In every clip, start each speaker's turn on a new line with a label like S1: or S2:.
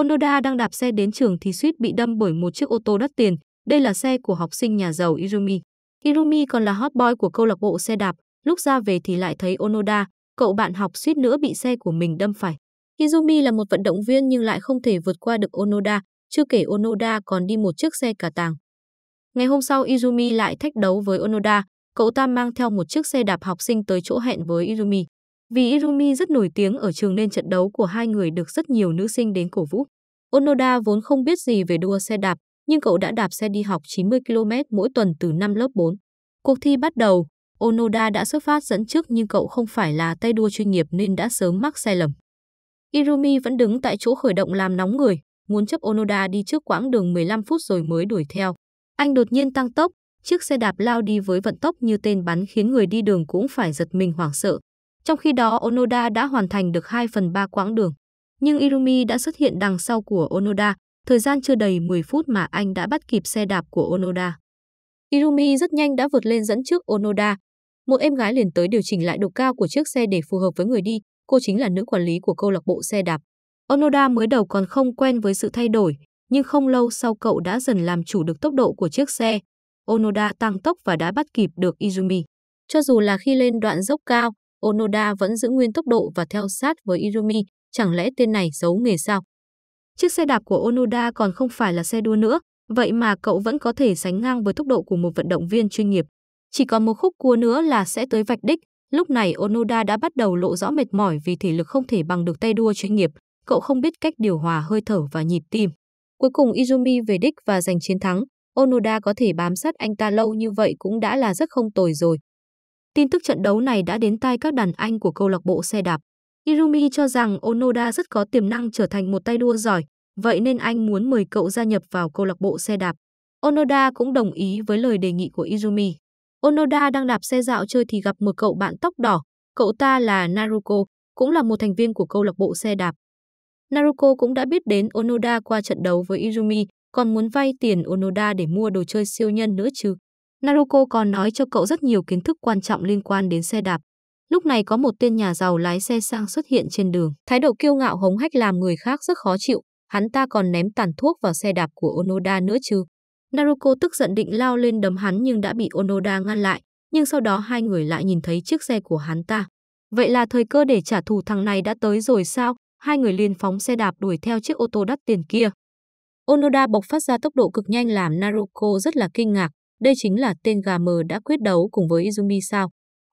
S1: Onoda đang đạp xe đến trường thì suýt bị đâm bởi một chiếc ô tô đắt tiền. Đây là xe của học sinh nhà giàu Irumi. Irumi còn là hot boy của câu lạc bộ xe đạp. Lúc ra về thì lại thấy Onoda, cậu bạn học suýt nữa bị xe của mình đâm phải. Irumi là một vận động viên nhưng lại không thể vượt qua được Onoda, chưa kể Onoda còn đi một chiếc xe cả tàng. Ngày hôm sau Izumi lại thách đấu với Onoda, cậu ta mang theo một chiếc xe đạp học sinh tới chỗ hẹn với Izumi. Vì Irumi rất nổi tiếng ở trường nên trận đấu của hai người được rất nhiều nữ sinh đến cổ vũ. Onoda vốn không biết gì về đua xe đạp, nhưng cậu đã đạp xe đi học 90 km mỗi tuần từ năm lớp 4. Cuộc thi bắt đầu, Onoda đã xuất phát dẫn trước nhưng cậu không phải là tay đua chuyên nghiệp nên đã sớm mắc sai lầm. Irumi vẫn đứng tại chỗ khởi động làm nóng người, muốn chấp Onoda đi trước quãng đường 15 phút rồi mới đuổi theo. Anh đột nhiên tăng tốc, chiếc xe đạp lao đi với vận tốc như tên bắn khiến người đi đường cũng phải giật mình hoảng sợ, trong khi đó Onoda đã hoàn thành được 2 phần 3 quãng đường. Nhưng Irumi đã xuất hiện đằng sau của Onoda, thời gian chưa đầy 10 phút mà anh đã bắt kịp xe đạp của Onoda. Irumi rất nhanh đã vượt lên dẫn trước Onoda. Một em gái liền tới điều chỉnh lại độ cao của chiếc xe để phù hợp với người đi, cô chính là nữ quản lý của câu lạc bộ xe đạp. Onoda mới đầu còn không quen với sự thay đổi, nhưng không lâu sau cậu đã dần làm chủ được tốc độ của chiếc xe. Onoda tăng tốc và đã bắt kịp được Izumi. Cho dù là khi lên đoạn dốc cao, Onoda vẫn giữ nguyên tốc độ và theo sát với Irumi, chẳng lẽ tên này giấu nghề sao? Chiếc xe đạp của Onoda còn không phải là xe đua nữa, vậy mà cậu vẫn có thể sánh ngang với tốc độ của một vận động viên chuyên nghiệp. Chỉ còn một khúc cua nữa là sẽ tới vạch đích, lúc này Onoda đã bắt đầu lộ rõ mệt mỏi vì thể lực không thể bằng được tay đua chuyên nghiệp, cậu không biết cách điều hòa hơi thở và nhịp tim. Cuối cùng Izumi về đích và giành chiến thắng, Onoda có thể bám sát anh ta lâu như vậy cũng đã là rất không tồi rồi. Tin tức trận đấu này đã đến tai các đàn anh của câu lạc bộ xe đạp. Irumi cho rằng Onoda rất có tiềm năng trở thành một tay đua giỏi, vậy nên anh muốn mời cậu gia nhập vào câu lạc bộ xe đạp. Onoda cũng đồng ý với lời đề nghị của Irumi. Onoda đang đạp xe dạo chơi thì gặp một cậu bạn tóc đỏ, cậu ta là Naruko, cũng là một thành viên của câu lạc bộ xe đạp. Naruko cũng đã biết đến Onoda qua trận đấu với Irumi, còn muốn vay tiền Onoda để mua đồ chơi siêu nhân nữa chứ. Naruko còn nói cho cậu rất nhiều kiến thức quan trọng liên quan đến xe đạp. Lúc này có một tên nhà giàu lái xe sang xuất hiện trên đường. Thái độ kiêu ngạo hống hách làm người khác rất khó chịu. Hắn ta còn ném tàn thuốc vào xe đạp của Onoda nữa chứ. Naruko tức giận định lao lên đấm hắn nhưng đã bị Onoda ngăn lại. Nhưng sau đó hai người lại nhìn thấy chiếc xe của hắn ta. Vậy là thời cơ để trả thù thằng này đã tới rồi sao? Hai người liền phóng xe đạp đuổi theo chiếc ô tô đắt tiền kia. Onoda bộc phát ra tốc độ cực nhanh làm Naruko rất là kinh ngạc. Đây chính là tên gà mờ đã quyết đấu cùng với Izumi sao.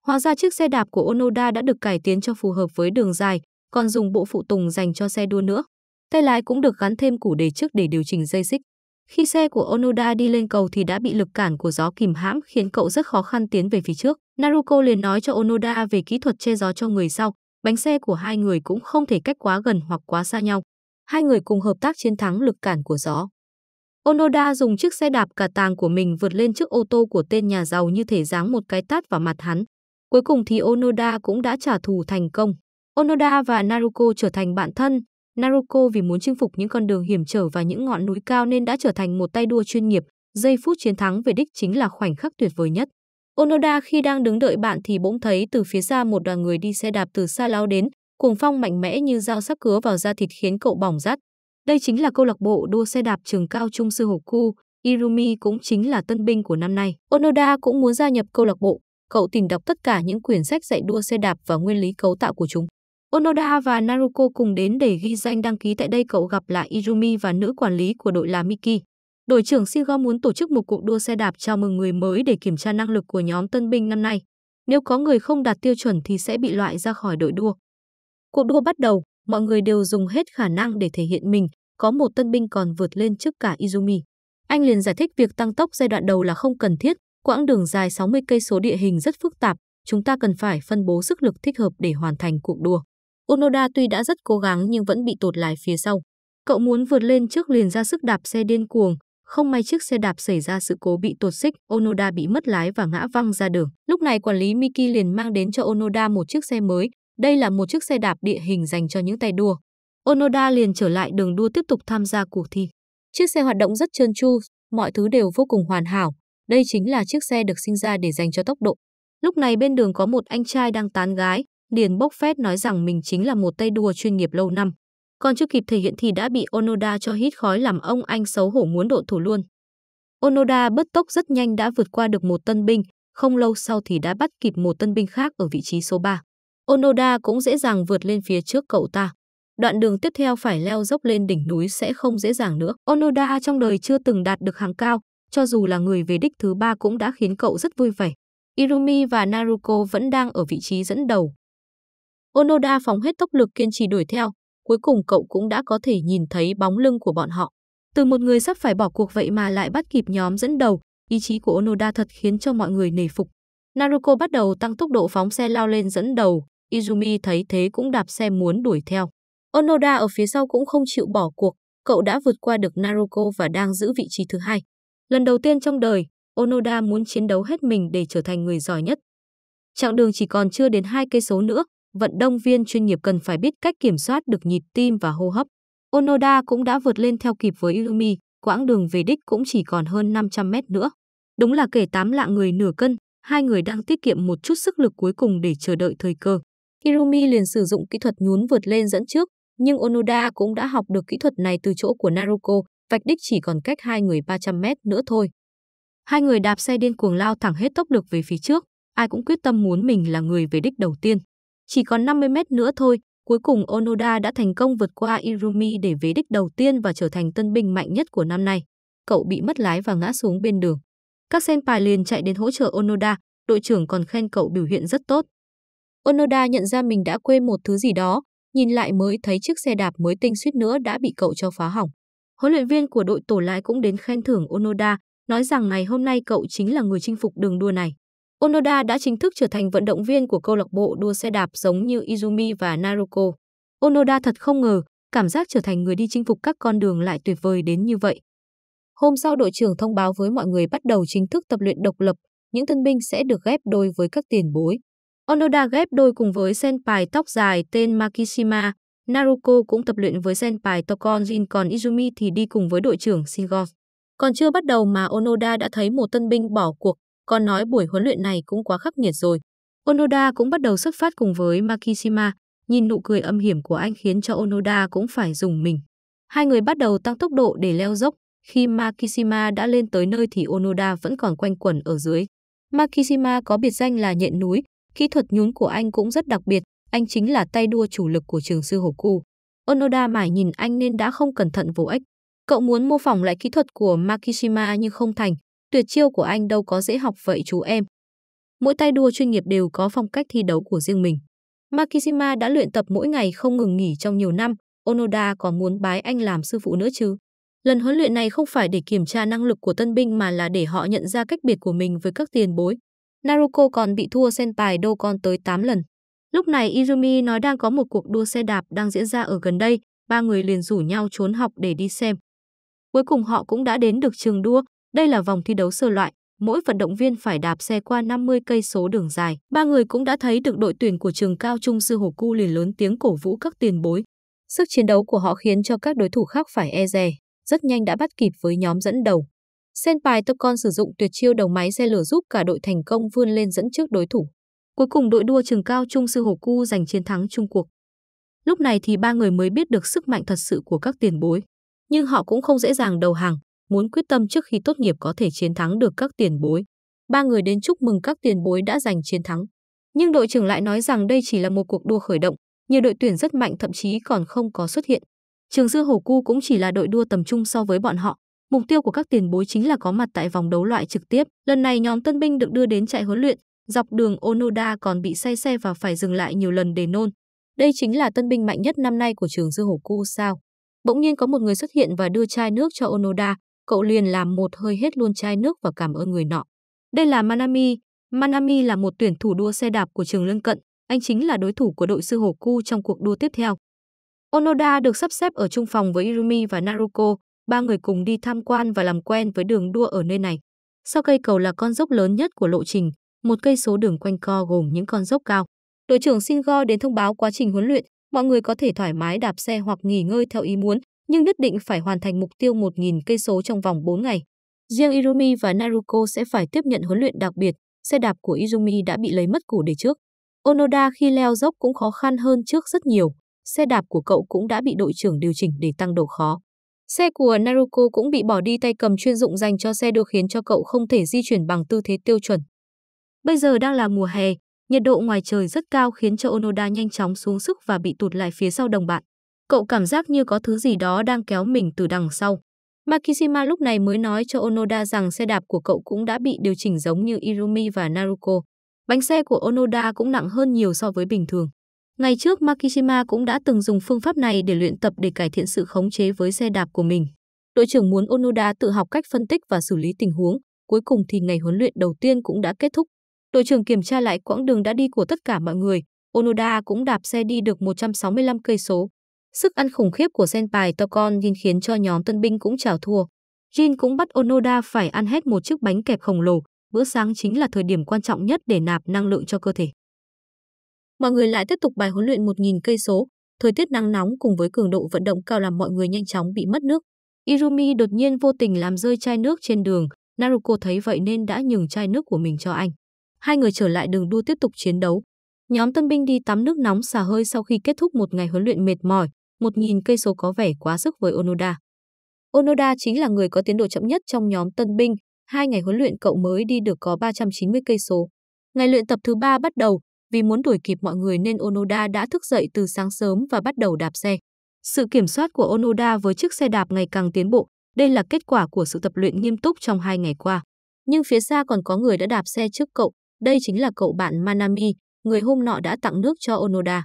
S1: Hóa ra chiếc xe đạp của Onoda đã được cải tiến cho phù hợp với đường dài, còn dùng bộ phụ tùng dành cho xe đua nữa. Tay lái cũng được gắn thêm củ đề trước để điều chỉnh dây xích. Khi xe của Onoda đi lên cầu thì đã bị lực cản của gió kìm hãm khiến cậu rất khó khăn tiến về phía trước. Naruko liền nói cho Onoda về kỹ thuật che gió cho người sau. Bánh xe của hai người cũng không thể cách quá gần hoặc quá xa nhau. Hai người cùng hợp tác chiến thắng lực cản của gió. Onoda dùng chiếc xe đạp cả tàng của mình vượt lên chiếc ô tô của tên nhà giàu như thể giáng một cái tát vào mặt hắn. Cuối cùng thì Onoda cũng đã trả thù thành công. Onoda và Naruko trở thành bạn thân. Naruko vì muốn chinh phục những con đường hiểm trở và những ngọn núi cao nên đã trở thành một tay đua chuyên nghiệp. Giây phút chiến thắng về đích chính là khoảnh khắc tuyệt vời nhất. Onoda khi đang đứng đợi bạn thì bỗng thấy từ phía xa một đoàn người đi xe đạp từ xa lao đến, cuồng phong mạnh mẽ như dao sắc cứa vào da thịt khiến cậu bỏng rát. Đây chính là câu lạc bộ đua xe đạp trường cao trung sư Hoku, Irumi cũng chính là tân binh của năm nay. Onoda cũng muốn gia nhập câu lạc bộ, cậu tìm đọc tất cả những quyển sách dạy đua xe đạp và nguyên lý cấu tạo của chúng. Onoda và Naruko cùng đến để ghi danh đăng ký tại đây cậu gặp lại Irumi và nữ quản lý của đội là Miki. Đội trưởng Shigo muốn tổ chức một cuộc đua xe đạp chào mừng người mới để kiểm tra năng lực của nhóm tân binh năm nay. Nếu có người không đạt tiêu chuẩn thì sẽ bị loại ra khỏi đội đua. Cuộc đua bắt đầu, mọi người đều dùng hết khả năng để thể hiện mình, có một tân binh còn vượt lên trước cả Izumi. Anh liền giải thích việc tăng tốc giai đoạn đầu là không cần thiết, quãng đường dài 60 cây số địa hình rất phức tạp, chúng ta cần phải phân bố sức lực thích hợp để hoàn thành cuộc đua. Onoda tuy đã rất cố gắng nhưng vẫn bị tụt lại phía sau. Cậu muốn vượt lên trước liền ra sức đạp xe điên cuồng, không may chiếc xe đạp xảy ra sự cố bị tụt xích, Onoda bị mất lái và ngã văng ra đường. Lúc này quản lý Miki liền mang đến cho Onoda một chiếc xe mới. Đây là một chiếc xe đạp địa hình dành cho những tay đua, Onoda liền trở lại đường đua tiếp tục tham gia cuộc thi. Chiếc xe hoạt động rất trơn tru, mọi thứ đều vô cùng hoàn hảo. Đây chính là chiếc xe được sinh ra để dành cho tốc độ. Lúc này bên đường có một anh trai đang tán gái, liền bốc phét nói rằng mình chính là một tay đua chuyên nghiệp lâu năm. Còn chưa kịp thể hiện thì đã bị Onoda cho hít khói làm ông anh xấu hổ muốn độ thủ luôn. Onoda bất tốc rất nhanh đã vượt qua được một tân binh, không lâu sau thì đã bắt kịp một tân binh khác ở vị trí số 3. Onoda cũng dễ dàng vượt lên phía trước cậu ta đoạn đường tiếp theo phải leo dốc lên đỉnh núi sẽ không dễ dàng nữa. Onoda trong đời chưa từng đạt được hàng cao, cho dù là người về đích thứ ba cũng đã khiến cậu rất vui vẻ. Irumi và Naruko vẫn đang ở vị trí dẫn đầu. Onoda phóng hết tốc lực kiên trì đuổi theo, cuối cùng cậu cũng đã có thể nhìn thấy bóng lưng của bọn họ. Từ một người sắp phải bỏ cuộc vậy mà lại bắt kịp nhóm dẫn đầu, ý chí của Onoda thật khiến cho mọi người nể phục. Naruko bắt đầu tăng tốc độ phóng xe lao lên dẫn đầu, Izumi thấy thế cũng đạp xe muốn đuổi theo. Onoda ở phía sau cũng không chịu bỏ cuộc, cậu đã vượt qua được Naruko và đang giữ vị trí thứ hai. Lần đầu tiên trong đời, Onoda muốn chiến đấu hết mình để trở thành người giỏi nhất. Chặng đường chỉ còn chưa đến hai cây số nữa, vận động viên chuyên nghiệp cần phải biết cách kiểm soát được nhịp tim và hô hấp. Onoda cũng đã vượt lên theo kịp với Irumi, quãng đường về đích cũng chỉ còn hơn 500 mét nữa. Đúng là kể tám lạng người nửa cân, hai người đang tiết kiệm một chút sức lực cuối cùng để chờ đợi thời cơ. Irumi liền sử dụng kỹ thuật nhún vượt lên dẫn trước, nhưng Onoda cũng đã học được kỹ thuật này từ chỗ của Naruko, vạch đích chỉ còn cách hai người 300 mét nữa thôi. Hai người đạp xe điên cuồng lao thẳng hết tốc lực về phía trước, ai cũng quyết tâm muốn mình là người về đích đầu tiên. Chỉ còn 50 mét nữa thôi, cuối cùng Onoda đã thành công vượt qua Irumi để về đích đầu tiên và trở thành tân binh mạnh nhất của năm nay. Cậu bị mất lái và ngã xuống bên đường. Các senpai liền chạy đến hỗ trợ Onoda, đội trưởng còn khen cậu biểu hiện rất tốt. Onoda nhận ra mình đã quên một thứ gì đó, nhìn lại mới thấy chiếc xe đạp mới tinh suýt nữa đã bị cậu cho phá hỏng. Huấn luyện viên của đội tổ lái cũng đến khen thưởng Onoda, nói rằng ngày hôm nay cậu chính là người chinh phục đường đua này. Onoda đã chính thức trở thành vận động viên của câu lạc bộ đua xe đạp giống như Izumi và Naruko. Onoda thật không ngờ, cảm giác trở thành người đi chinh phục các con đường lại tuyệt vời đến như vậy. Hôm sau đội trưởng thông báo với mọi người bắt đầu chính thức tập luyện độc lập, những thân binh sẽ được ghép đôi với các tiền bối. Onoda ghép đôi cùng với senpai tóc dài tên Makishima, Naruko cũng tập luyện với senpai Tokon còn Izumi thì đi cùng với đội trưởng Shingon. Còn chưa bắt đầu mà Onoda đã thấy một tân binh bỏ cuộc, còn nói buổi huấn luyện này cũng quá khắc nghiệt rồi. Onoda cũng bắt đầu xuất phát cùng với Makishima, nhìn nụ cười âm hiểm của anh khiến cho Onoda cũng phải dùng mình. Hai người bắt đầu tăng tốc độ để leo dốc, khi Makishima đã lên tới nơi thì Onoda vẫn còn quanh quẩn ở dưới. Makishima có biệt danh là nhện núi, Kỹ thuật nhún của anh cũng rất đặc biệt, anh chính là tay đua chủ lực của trường sư Hoku. Onoda mải nhìn anh nên đã không cẩn thận vô ích. Cậu muốn mô phỏng lại kỹ thuật của Makishima nhưng không thành, tuyệt chiêu của anh đâu có dễ học vậy chú em. Mỗi tay đua chuyên nghiệp đều có phong cách thi đấu của riêng mình. Makishima đã luyện tập mỗi ngày không ngừng nghỉ trong nhiều năm, Onoda còn muốn bái anh làm sư phụ nữa chứ? Lần huấn luyện này không phải để kiểm tra năng lực của tân binh mà là để họ nhận ra cách biệt của mình với các tiền bối, Naruko còn bị thua Senpai đâu con tới 8 lần. Lúc này Izumi nói đang có một cuộc đua xe đạp đang diễn ra ở gần đây, ba người liền rủ nhau trốn học để đi xem. Cuối cùng họ cũng đã đến được trường đua, đây là vòng thi đấu sơ loại, mỗi vận động viên phải đạp xe qua 50 cây số đường dài. Ba người cũng đã thấy được đội tuyển của trường cao trung sư Hồ Cu liền lớn tiếng cổ vũ các tiền bối. Sức chiến đấu của họ khiến cho các đối thủ khác phải e dè, rất nhanh đã bắt kịp với nhóm dẫn đầu. Senpai Tocon sử dụng tuyệt chiêu đầu máy xe lửa giúp cả đội thành công vươn lên dẫn trước đối thủ. Cuối cùng đội đua trường cao Trung Sư Hồ Cu giành chiến thắng chung cuộc. Lúc này thì ba người mới biết được sức mạnh thật sự của các tiền bối. Nhưng họ cũng không dễ dàng đầu hàng, muốn quyết tâm trước khi tốt nghiệp có thể chiến thắng được các tiền bối. Ba người đến chúc mừng các tiền bối đã giành chiến thắng. Nhưng đội trưởng lại nói rằng đây chỉ là một cuộc đua khởi động, nhiều đội tuyển rất mạnh thậm chí còn không có xuất hiện. Trường sư Hồ Cu cũng chỉ là đội đua tầm trung so với bọn họ, Mục tiêu của các tiền bối chính là có mặt tại vòng đấu loại trực tiếp. Lần này nhóm tân binh được đưa đến trại huấn luyện, dọc đường Onoda còn bị say xe và phải dừng lại nhiều lần để nôn. Đây chính là tân binh mạnh nhất năm nay của trường dư hổ cu sao. Bỗng nhiên có một người xuất hiện và đưa chai nước cho Onoda, cậu liền làm một hơi hết luôn chai nước và cảm ơn người nọ. Đây là Manami. Manami là một tuyển thủ đua xe đạp của trường lân cận, anh chính là đối thủ của đội sư hổ cu trong cuộc đua tiếp theo. Onoda được sắp xếp ở chung phòng với Irumi và Naruko, ba người cùng đi tham quan và làm quen với đường đua ở nơi này. Sau cây cầu là con dốc lớn nhất của lộ trình, một cây số đường quanh co gồm những con dốc cao. Đội trưởng Singo đến thông báo quá trình huấn luyện, mọi người có thể thoải mái đạp xe hoặc nghỉ ngơi theo ý muốn, nhưng nhất định phải hoàn thành mục tiêu 1.000 cây số trong vòng 4 ngày. Riêng Irumi và Naruko sẽ phải tiếp nhận huấn luyện đặc biệt, xe đạp của Izumi đã bị lấy mất củ để trước. Onoda khi leo dốc cũng khó khăn hơn trước rất nhiều, xe đạp của cậu cũng đã bị đội trưởng điều chỉnh để tăng độ khó. Xe của Naruko cũng bị bỏ đi tay cầm chuyên dụng dành cho xe đua khiến cho cậu không thể di chuyển bằng tư thế tiêu chuẩn. Bây giờ đang là mùa hè, nhiệt độ ngoài trời rất cao khiến cho Onoda nhanh chóng xuống sức và bị tụt lại phía sau đồng bạn. Cậu cảm giác như có thứ gì đó đang kéo mình từ đằng sau. Makishima lúc này mới nói cho Onoda rằng xe đạp của cậu cũng đã bị điều chỉnh giống như Irumi và Naruko. Bánh xe của Onoda cũng nặng hơn nhiều so với bình thường. Ngày trước Makishima cũng đã từng dùng phương pháp này để luyện tập để cải thiện sự khống chế với xe đạp của mình. Đội trưởng muốn Onoda tự học cách phân tích và xử lý tình huống, cuối cùng thì ngày huấn luyện đầu tiên cũng đã kết thúc. Đội trưởng kiểm tra lại quãng đường đã đi của tất cả mọi người, Onoda cũng đạp xe đi được 165 cây số. Sức ăn khủng khiếp của senpai Tokon Jin khiến cho nhóm tân binh cũng chảo thua. Jin cũng bắt Onoda phải ăn hết một chiếc bánh kẹp khổng lồ, bữa sáng chính là thời điểm quan trọng nhất để nạp năng lượng cho cơ thể mọi người lại tiếp tục bài huấn luyện 1.000 cây số. Thời tiết nắng nóng cùng với cường độ vận động cao làm mọi người nhanh chóng bị mất nước. Irumi đột nhiên vô tình làm rơi chai nước trên đường. Naruko thấy vậy nên đã nhường chai nước của mình cho anh. Hai người trở lại đường đua tiếp tục chiến đấu. Nhóm tân binh đi tắm nước nóng xả hơi sau khi kết thúc một ngày huấn luyện mệt mỏi, 1.000 cây số có vẻ quá sức với Onoda. Onoda chính là người có tiến độ chậm nhất trong nhóm tân binh, hai ngày huấn luyện cậu mới đi được có 390 cây số. Ngày luyện tập thứ ba bắt đầu, vì muốn đuổi kịp mọi người nên Onoda đã thức dậy từ sáng sớm và bắt đầu đạp xe. Sự kiểm soát của Onoda với chiếc xe đạp ngày càng tiến bộ, đây là kết quả của sự tập luyện nghiêm túc trong hai ngày qua. Nhưng phía xa còn có người đã đạp xe trước cậu, đây chính là cậu bạn Manami, người hôm nọ đã tặng nước cho Onoda.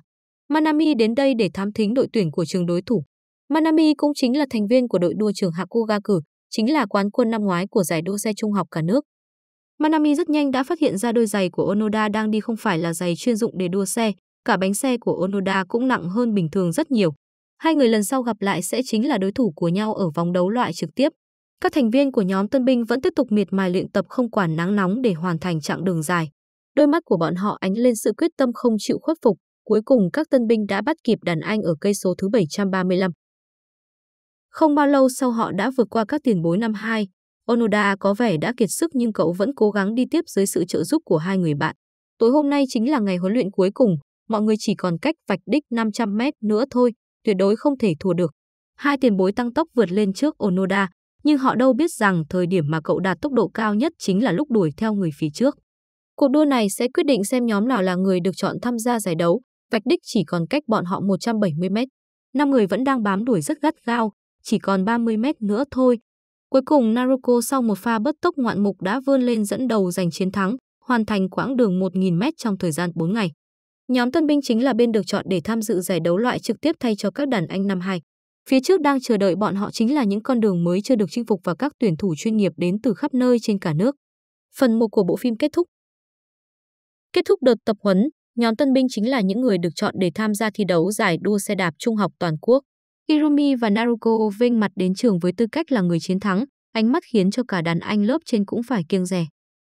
S1: Manami đến đây để thám thính đội tuyển của trường đối thủ. Manami cũng chính là thành viên của đội đua trường Hakugaku, chính là quán quân năm ngoái của giải đua xe trung học cả nước. Manami rất nhanh đã phát hiện ra đôi giày của Onoda đang đi không phải là giày chuyên dụng để đua xe, cả bánh xe của Onoda cũng nặng hơn bình thường rất nhiều. Hai người lần sau gặp lại sẽ chính là đối thủ của nhau ở vòng đấu loại trực tiếp. Các thành viên của nhóm tân binh vẫn tiếp tục miệt mài luyện tập không quản nắng nóng để hoàn thành chặng đường dài. Đôi mắt của bọn họ ánh lên sự quyết tâm không chịu khuất phục, cuối cùng các tân binh đã bắt kịp đàn anh ở cây số thứ 735. Không bao lâu sau họ đã vượt qua các tiền bối năm 2, Onoda có vẻ đã kiệt sức nhưng cậu vẫn cố gắng đi tiếp dưới sự trợ giúp của hai người bạn. Tối hôm nay chính là ngày huấn luyện cuối cùng, mọi người chỉ còn cách vạch đích 500 mét nữa thôi, tuyệt đối không thể thua được. Hai tiền bối tăng tốc vượt lên trước Onoda, nhưng họ đâu biết rằng thời điểm mà cậu đạt tốc độ cao nhất chính là lúc đuổi theo người phía trước. Cuộc đua này sẽ quyết định xem nhóm nào là người được chọn tham gia giải đấu, vạch đích chỉ còn cách bọn họ 170 mét. Năm người vẫn đang bám đuổi rất gắt gao, chỉ còn 30 mét nữa thôi, Cuối cùng Naruko sau một pha bất tốc ngoạn mục đã vươn lên dẫn đầu giành chiến thắng, hoàn thành quãng đường 1.000m trong thời gian 4 ngày. Nhóm tân binh chính là bên được chọn để tham dự giải đấu loại trực tiếp thay cho các đàn anh năm 2. Phía trước đang chờ đợi bọn họ chính là những con đường mới chưa được chinh phục và các tuyển thủ chuyên nghiệp đến từ khắp nơi trên cả nước. Phần 1 của bộ phim kết thúc. Kết thúc đợt tập huấn, nhóm tân binh chính là những người được chọn để tham gia thi đấu giải đua xe đạp trung học toàn quốc. Hirumi và Naruko vinh mặt đến trường với tư cách là người chiến thắng, ánh mắt khiến cho cả đàn anh lớp trên cũng phải kiêng rẻ.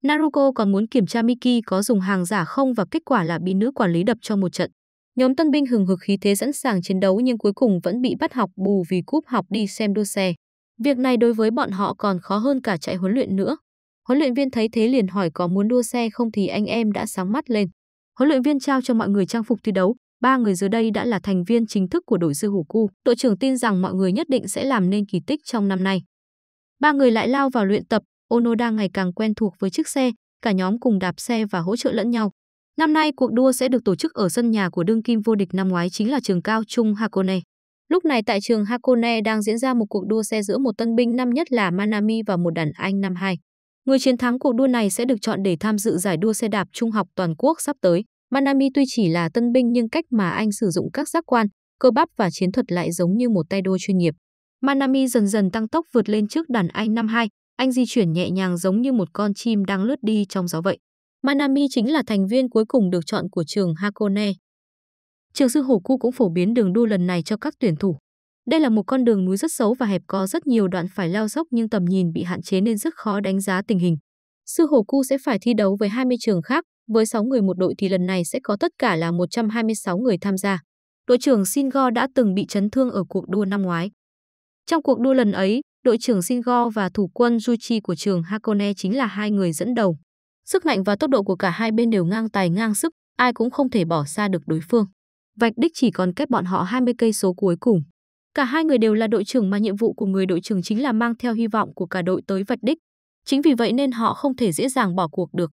S1: Naruko còn muốn kiểm tra Miki có dùng hàng giả không và kết quả là bị nữ quản lý đập cho một trận. Nhóm tân binh hừng hực khí thế sẵn sàng chiến đấu nhưng cuối cùng vẫn bị bắt học bù vì cúp học đi xem đua xe. Việc này đối với bọn họ còn khó hơn cả chạy huấn luyện nữa. Huấn luyện viên thấy thế liền hỏi có muốn đua xe không thì anh em đã sáng mắt lên. Huấn luyện viên trao cho mọi người trang phục thi đấu, ba người dưới đây đã là thành viên chính thức của đội sư hủ cu. Đội trưởng tin rằng mọi người nhất định sẽ làm nên kỳ tích trong năm nay. Ba người lại lao vào luyện tập, Onoda ngày càng quen thuộc với chiếc xe, cả nhóm cùng đạp xe và hỗ trợ lẫn nhau. Năm nay cuộc đua sẽ được tổ chức ở sân nhà của đương kim vô địch năm ngoái chính là trường cao trung Hakone. Lúc này tại trường Hakone đang diễn ra một cuộc đua xe giữa một tân binh năm nhất là Manami và một đàn anh năm hai. Người chiến thắng cuộc đua này sẽ được chọn để tham dự giải đua xe đạp trung học toàn quốc sắp tới. Manami tuy chỉ là tân binh nhưng cách mà anh sử dụng các giác quan, cơ bắp và chiến thuật lại giống như một tay đua chuyên nghiệp. Manami dần dần tăng tốc vượt lên trước đàn anh năm hai, anh di chuyển nhẹ nhàng giống như một con chim đang lướt đi trong gió vậy. Manami chính là thành viên cuối cùng được chọn của trường Hakone. Trường sư hồ cu cũng phổ biến đường đua lần này cho các tuyển thủ. Đây là một con đường núi rất xấu và hẹp có rất nhiều đoạn phải leo dốc nhưng tầm nhìn bị hạn chế nên rất khó đánh giá tình hình. Sư hồ cu sẽ phải thi đấu với 20 trường khác, với 6 người một đội thì lần này sẽ có tất cả là 126 người tham gia. Đội trưởng Singor đã từng bị chấn thương ở cuộc đua năm ngoái. Trong cuộc đua lần ấy, đội trưởng Singor và thủ quân Juchi của trường Hakone chính là hai người dẫn đầu. Sức mạnh và tốc độ của cả hai bên đều ngang tài ngang sức, ai cũng không thể bỏ xa được đối phương. Vạch đích chỉ còn cách bọn họ 20 cây số cuối cùng. Cả hai người đều là đội trưởng mà nhiệm vụ của người đội trưởng chính là mang theo hy vọng của cả đội tới vạch đích. Chính vì vậy nên họ không thể dễ dàng bỏ cuộc được.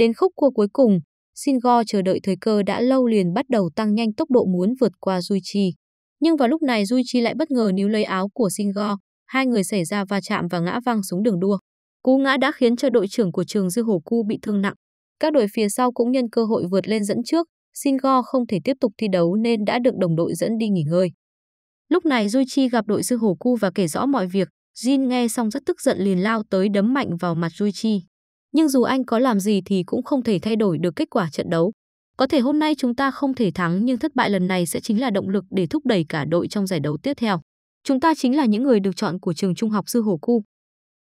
S1: Đến khúc cua cuối cùng, Singor chờ đợi thời cơ đã lâu liền bắt đầu tăng nhanh tốc độ muốn vượt qua Chi. Nhưng vào lúc này Chi lại bất ngờ níu lấy áo của Singor, hai người xảy ra va chạm và ngã văng xuống đường đua. Cú ngã đã khiến cho đội trưởng của trường Dư Hổ Cu bị thương nặng. Các đội phía sau cũng nhân cơ hội vượt lên dẫn trước, Singor không thể tiếp tục thi đấu nên đã được đồng đội dẫn đi nghỉ ngơi. Lúc này Chi gặp đội Dư Hổ Cu và kể rõ mọi việc, Jin nghe xong rất tức giận liền lao tới đấm mạnh vào mặt Chi nhưng dù anh có làm gì thì cũng không thể thay đổi được kết quả trận đấu. Có thể hôm nay chúng ta không thể thắng nhưng thất bại lần này sẽ chính là động lực để thúc đẩy cả đội trong giải đấu tiếp theo. Chúng ta chính là những người được chọn của trường trung học Sư Hồ Cu.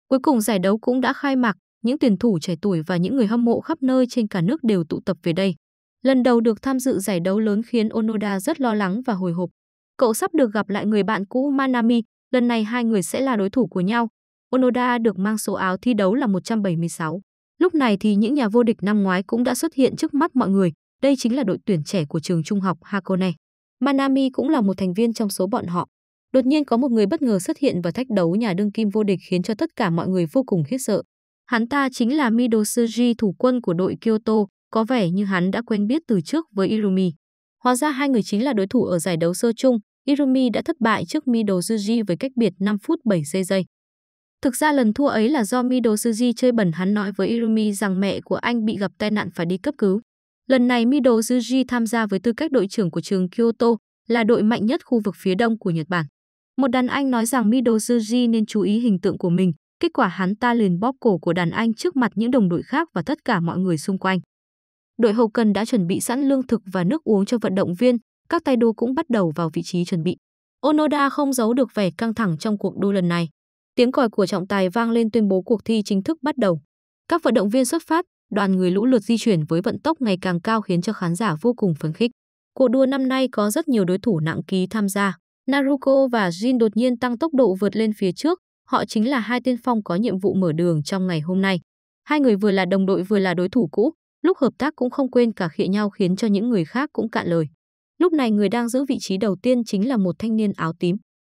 S1: Cuối cùng giải đấu cũng đã khai mạc, những tuyển thủ trẻ tuổi và những người hâm mộ khắp nơi trên cả nước đều tụ tập về đây. Lần đầu được tham dự giải đấu lớn khiến Onoda rất lo lắng và hồi hộp. Cậu sắp được gặp lại người bạn cũ Manami, lần này hai người sẽ là đối thủ của nhau. Onoda được mang số áo thi đấu là 176. Lúc này thì những nhà vô địch năm ngoái cũng đã xuất hiện trước mắt mọi người, đây chính là đội tuyển trẻ của trường trung học Hakone. Manami cũng là một thành viên trong số bọn họ. Đột nhiên có một người bất ngờ xuất hiện và thách đấu nhà đương kim vô địch khiến cho tất cả mọi người vô cùng khiếp sợ. Hắn ta chính là Midosuji thủ quân của đội Kyoto, có vẻ như hắn đã quen biết từ trước với Irumi. Hóa ra hai người chính là đối thủ ở giải đấu sơ chung, Irumi đã thất bại trước Midosuji với cách biệt 5 phút 7 giây giây. Thực ra lần thua ấy là do Mido chơi bẩn hắn nói với Irumi rằng mẹ của anh bị gặp tai nạn phải đi cấp cứu. Lần này Mido tham gia với tư cách đội trưởng của trường Kyoto, là đội mạnh nhất khu vực phía đông của Nhật Bản. Một đàn anh nói rằng Mido nên chú ý hình tượng của mình, kết quả hắn ta liền bóp cổ của đàn anh trước mặt những đồng đội khác và tất cả mọi người xung quanh. Đội hậu cần đã chuẩn bị sẵn lương thực và nước uống cho vận động viên, các tay đua cũng bắt đầu vào vị trí chuẩn bị. Onoda không giấu được vẻ căng thẳng trong cuộc đua lần này. Tiếng còi của trọng tài vang lên tuyên bố cuộc thi chính thức bắt đầu. Các vận động viên xuất phát, đoàn người lũ lượt di chuyển với vận tốc ngày càng cao khiến cho khán giả vô cùng phấn khích. Cuộc đua năm nay có rất nhiều đối thủ nặng ký tham gia. Naruko và Jin đột nhiên tăng tốc độ vượt lên phía trước, họ chính là hai tiên phong có nhiệm vụ mở đường trong ngày hôm nay. Hai người vừa là đồng đội vừa là đối thủ cũ, lúc hợp tác cũng không quên cả khịa nhau khiến cho những người khác cũng cạn lời. Lúc này người đang giữ vị trí đầu tiên chính là một thanh niên áo tím.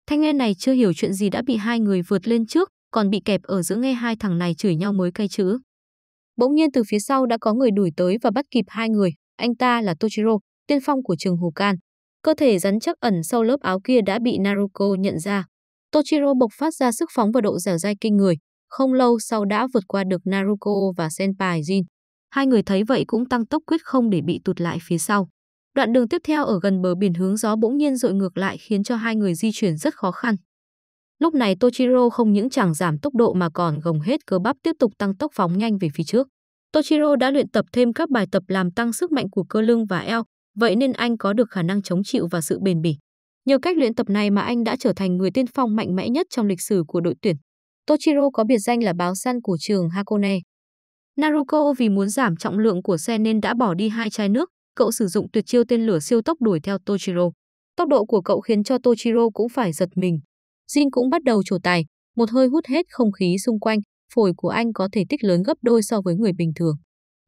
S1: Thanh niên này chưa hiểu chuyện gì đã bị hai người vượt lên trước, còn bị kẹp ở giữa nghe hai thằng này chửi nhau mới cay chữ. Bỗng nhiên từ phía sau đã có người đuổi tới và bắt kịp hai người, anh ta là Tochiro, tiên phong của trường Hokan. Cơ thể rắn chắc ẩn sau lớp áo kia đã bị Naruko nhận ra. Tochiro bộc phát ra sức phóng và độ dẻo dai kinh người, không lâu sau đã vượt qua được Naruko và Senpai Jin. Hai người thấy vậy cũng tăng tốc quyết không để bị tụt lại phía sau. Đoạn đường tiếp theo ở gần bờ biển hướng gió bỗng nhiên dội ngược lại khiến cho hai người di chuyển rất khó khăn. Lúc này Tochiro không những chẳng giảm tốc độ mà còn gồng hết cơ bắp tiếp tục tăng tốc phóng nhanh về phía trước. Tochiro đã luyện tập thêm các bài tập làm tăng sức mạnh của cơ lưng và eo, vậy nên anh có được khả năng chống chịu và sự bền bỉ. Nhờ cách luyện tập này mà anh đã trở thành người tiên phong mạnh mẽ nhất trong lịch sử của đội tuyển. Tochiro có biệt danh là báo săn của trường Hakone. Naruko vì muốn giảm trọng lượng của xe nên đã bỏ đi hai chai nước, cậu sử dụng tuyệt chiêu tên lửa siêu tốc đuổi theo Tochiro. Tốc độ của cậu khiến cho Tochiro cũng phải giật mình. Jin cũng bắt đầu trổ tài, một hơi hút hết không khí xung quanh, phổi của anh có thể tích lớn gấp đôi so với người bình thường.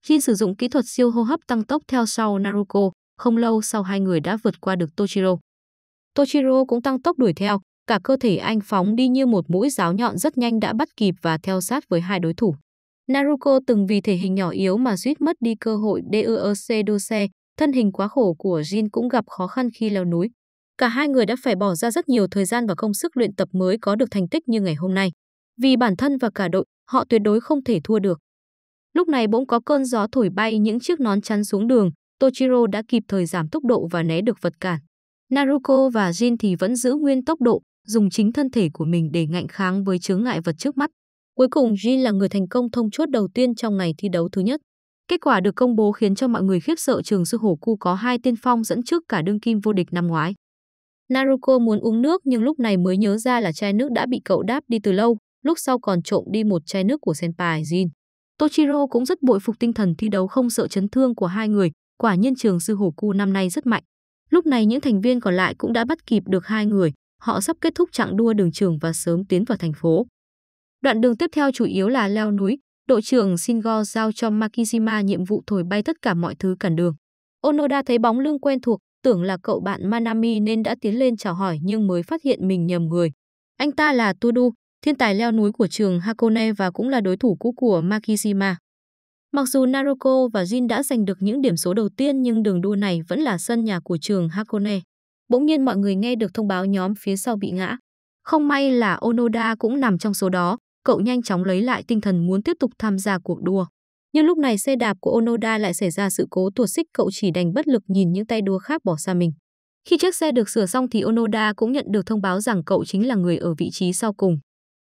S1: Khi sử dụng kỹ thuật siêu hô hấp tăng tốc theo sau Naruko, không lâu sau hai người đã vượt qua được Tochiro. Tochiro cũng tăng tốc đuổi theo, cả cơ thể anh phóng đi như một mũi giáo nhọn rất nhanh đã bắt kịp và theo sát với hai đối thủ. Naruko từng vì thể hình nhỏ yếu mà suýt mất đi cơ hội Deoce Dose, thân hình quá khổ của Jin cũng gặp khó khăn khi leo núi. Cả hai người đã phải bỏ ra rất nhiều thời gian và công sức luyện tập mới có được thành tích như ngày hôm nay. Vì bản thân và cả đội, họ tuyệt đối không thể thua được. Lúc này bỗng có cơn gió thổi bay những chiếc nón chắn xuống đường, Tochiro đã kịp thời giảm tốc độ và né được vật cản. Naruko và Jin thì vẫn giữ nguyên tốc độ, dùng chính thân thể của mình để ngạnh kháng với chướng ngại vật trước mắt. Cuối cùng Jin là người thành công thông chốt đầu tiên trong ngày thi đấu thứ nhất. Kết quả được công bố khiến cho mọi người khiếp sợ trường sư hổ cu có hai tiên phong dẫn trước cả đương kim vô địch năm ngoái. Naruko muốn uống nước nhưng lúc này mới nhớ ra là chai nước đã bị cậu đáp đi từ lâu, lúc sau còn trộm đi một chai nước của Senpai Jin. Tochiro cũng rất bội phục tinh thần thi đấu không sợ chấn thương của hai người, quả nhiên trường sư hổ cu năm nay rất mạnh. Lúc này những thành viên còn lại cũng đã bắt kịp được hai người, họ sắp kết thúc chặng đua đường trường và sớm tiến vào thành phố. Đoạn đường tiếp theo chủ yếu là leo núi, đội trưởng Shingo giao cho Makishima nhiệm vụ thổi bay tất cả mọi thứ cản đường. Onoda thấy bóng lưng quen thuộc, tưởng là cậu bạn Manami nên đã tiến lên chào hỏi nhưng mới phát hiện mình nhầm người. Anh ta là Tudu, thiên tài leo núi của trường Hakone và cũng là đối thủ cũ của Makishima. Mặc dù Naruko và Jin đã giành được những điểm số đầu tiên nhưng đường đua này vẫn là sân nhà của trường Hakone. Bỗng nhiên mọi người nghe được thông báo nhóm phía sau bị ngã. Không may là Onoda cũng nằm trong số đó, cậu nhanh chóng lấy lại tinh thần muốn tiếp tục tham gia cuộc đua. Nhưng lúc này xe đạp của Onoda lại xảy ra sự cố tuột xích cậu chỉ đành bất lực nhìn những tay đua khác bỏ xa mình. Khi chiếc xe được sửa xong thì Onoda cũng nhận được thông báo rằng cậu chính là người ở vị trí sau cùng.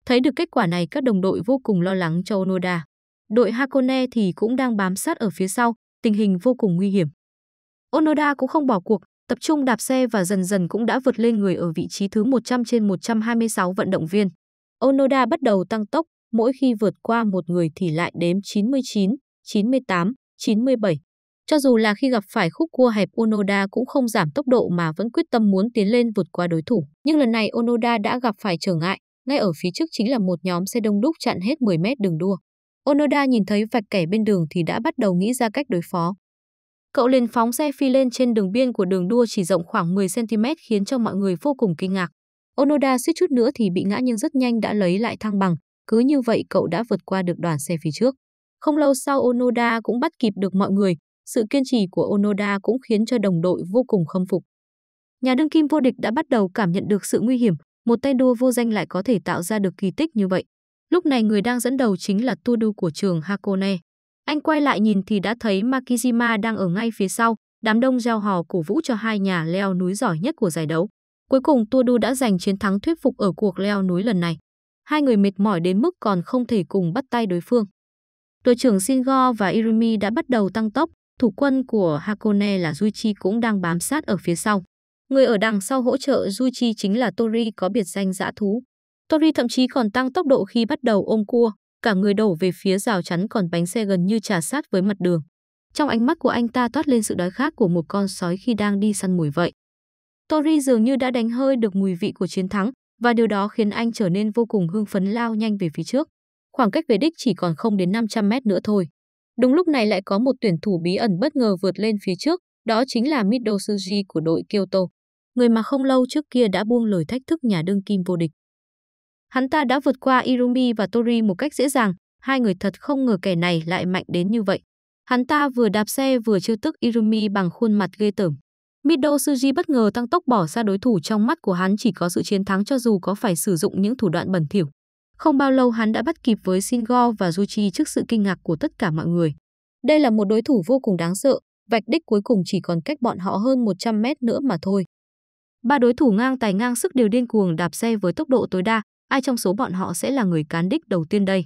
S1: Thấy được kết quả này các đồng đội vô cùng lo lắng cho Onoda. Đội Hakone thì cũng đang bám sát ở phía sau, tình hình vô cùng nguy hiểm. Onoda cũng không bỏ cuộc, tập trung đạp xe và dần dần cũng đã vượt lên người ở vị trí thứ 100 trên 126 vận động viên. Onoda bắt đầu tăng tốc, mỗi khi vượt qua một người thì lại đếm 99, 98, 97. Cho dù là khi gặp phải khúc cua hẹp Onoda cũng không giảm tốc độ mà vẫn quyết tâm muốn tiến lên vượt qua đối thủ. Nhưng lần này Onoda đã gặp phải trở ngại, ngay ở phía trước chính là một nhóm xe đông đúc chặn hết 10 mét đường đua. Onoda nhìn thấy vạch kẻ bên đường thì đã bắt đầu nghĩ ra cách đối phó. Cậu liền phóng xe phi lên trên đường biên của đường đua chỉ rộng khoảng 10cm khiến cho mọi người vô cùng kinh ngạc. Onoda suýt chút nữa thì bị ngã nhưng rất nhanh đã lấy lại thăng bằng, cứ như vậy cậu đã vượt qua được đoàn xe phía trước. Không lâu sau Onoda cũng bắt kịp được mọi người, sự kiên trì của Onoda cũng khiến cho đồng đội vô cùng khâm phục. Nhà đương kim vô địch đã bắt đầu cảm nhận được sự nguy hiểm, một tay đua vô danh lại có thể tạo ra được kỳ tích như vậy. Lúc này người đang dẫn đầu chính là Tudu của trường Hakone. Anh quay lại nhìn thì đã thấy Makijima đang ở ngay phía sau, đám đông gieo hò cổ vũ cho hai nhà leo núi giỏi nhất của giải đấu. Cuối cùng Du đã giành chiến thắng thuyết phục ở cuộc leo núi lần này. Hai người mệt mỏi đến mức còn không thể cùng bắt tay đối phương. Đội trưởng Shingo và Irumi đã bắt đầu tăng tốc, thủ quân của Hakone là Juichi cũng đang bám sát ở phía sau. Người ở đằng sau hỗ trợ Juichi chính là Tori có biệt danh dã thú. Tori thậm chí còn tăng tốc độ khi bắt đầu ôm cua, cả người đổ về phía rào chắn còn bánh xe gần như trà sát với mặt đường. Trong ánh mắt của anh ta toát lên sự đói khát của một con sói khi đang đi săn mùi vậy. Tori dường như đã đánh hơi được mùi vị của chiến thắng và điều đó khiến anh trở nên vô cùng hưng phấn lao nhanh về phía trước. Khoảng cách về đích chỉ còn không đến 500 mét nữa thôi. Đúng lúc này lại có một tuyển thủ bí ẩn bất ngờ vượt lên phía trước, đó chính là Mitsuji của đội Kyoto, người mà không lâu trước kia đã buông lời thách thức nhà đương kim vô địch. Hắn ta đã vượt qua Irumi và Tori một cách dễ dàng, hai người thật không ngờ kẻ này lại mạnh đến như vậy. Hắn ta vừa đạp xe vừa trêu tức Irumi bằng khuôn mặt ghê tởm. Mido Suji bất ngờ tăng tốc bỏ xa đối thủ trong mắt của hắn chỉ có sự chiến thắng cho dù có phải sử dụng những thủ đoạn bẩn thỉu. Không bao lâu hắn đã bắt kịp với Shingo và Juchi trước sự kinh ngạc của tất cả mọi người. Đây là một đối thủ vô cùng đáng sợ, vạch đích cuối cùng chỉ còn cách bọn họ hơn 100 mét nữa mà thôi. Ba đối thủ ngang tài ngang sức đều điên cuồng đạp xe với tốc độ tối đa, ai trong số bọn họ sẽ là người cán đích đầu tiên đây.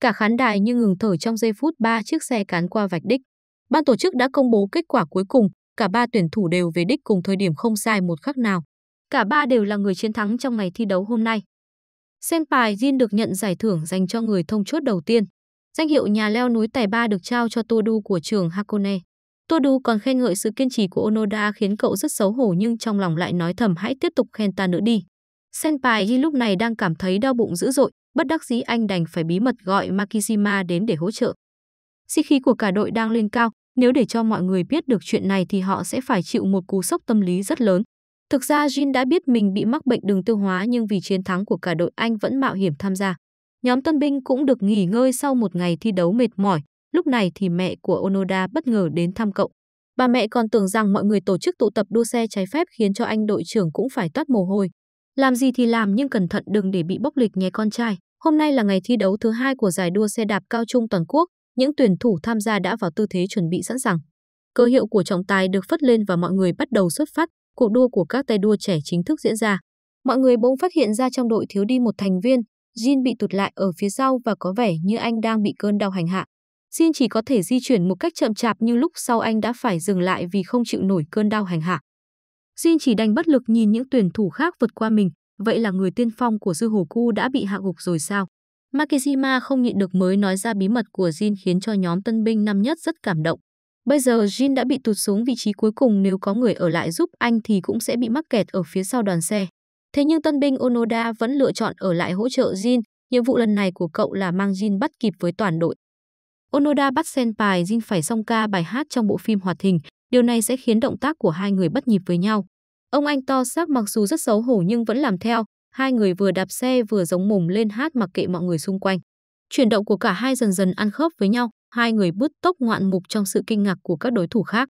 S1: Cả khán đài như ngừng thở trong giây phút ba chiếc xe cán qua vạch đích. Ban tổ chức đã công bố kết quả cuối cùng, Cả ba tuyển thủ đều về đích cùng thời điểm không sai một khắc nào. Cả ba đều là người chiến thắng trong ngày thi đấu hôm nay. Senpai Jin được nhận giải thưởng dành cho người thông chốt đầu tiên. Danh hiệu nhà leo núi tài ba được trao cho Todu của trường Hakone. Todu còn khen ngợi sự kiên trì của Onoda khiến cậu rất xấu hổ nhưng trong lòng lại nói thầm hãy tiếp tục khen ta nữa đi. Senpai Ji lúc này đang cảm thấy đau bụng dữ dội, bất đắc dĩ anh đành phải bí mật gọi Makishima đến để hỗ trợ. Sĩ khí của cả đội đang lên cao, nếu để cho mọi người biết được chuyện này thì họ sẽ phải chịu một cú sốc tâm lý rất lớn. Thực ra Jin đã biết mình bị mắc bệnh đường tiêu hóa nhưng vì chiến thắng của cả đội Anh vẫn mạo hiểm tham gia. Nhóm tân binh cũng được nghỉ ngơi sau một ngày thi đấu mệt mỏi. Lúc này thì mẹ của Onoda bất ngờ đến thăm cậu. Bà mẹ còn tưởng rằng mọi người tổ chức tụ tập đua xe trái phép khiến cho anh đội trưởng cũng phải toát mồ hôi. Làm gì thì làm nhưng cẩn thận đừng để bị bốc lịch nhé con trai. Hôm nay là ngày thi đấu thứ hai của giải đua xe đạp cao trung toàn quốc những tuyển thủ tham gia đã vào tư thế chuẩn bị sẵn sàng. Cơ hiệu của trọng tài được phất lên và mọi người bắt đầu xuất phát, cuộc đua của các tay đua trẻ chính thức diễn ra. Mọi người bỗng phát hiện ra trong đội thiếu đi một thành viên, Jin bị tụt lại ở phía sau và có vẻ như anh đang bị cơn đau hành hạ. Jin chỉ có thể di chuyển một cách chậm chạp như lúc sau anh đã phải dừng lại vì không chịu nổi cơn đau hành hạ. Jin chỉ đành bất lực nhìn những tuyển thủ khác vượt qua mình, vậy là người tiên phong của Dư Hồ Cu đã bị hạ gục rồi sao? Makishima không nhịn được mới nói ra bí mật của Jin khiến cho nhóm tân binh năm nhất rất cảm động. Bây giờ Jin đã bị tụt xuống vị trí cuối cùng nếu có người ở lại giúp anh thì cũng sẽ bị mắc kẹt ở phía sau đoàn xe. Thế nhưng tân binh Onoda vẫn lựa chọn ở lại hỗ trợ Jin, nhiệm vụ lần này của cậu là mang Jin bắt kịp với toàn đội. Onoda bắt Senpai Jin phải song ca bài hát trong bộ phim hoạt hình, điều này sẽ khiến động tác của hai người bất nhịp với nhau. Ông anh to xác mặc dù rất xấu hổ nhưng vẫn làm theo, Hai người vừa đạp xe vừa giống mồm lên hát mặc kệ mọi người xung quanh. Chuyển động của cả hai dần dần ăn khớp với nhau, hai người bứt tốc ngoạn mục trong sự kinh ngạc của các đối thủ khác.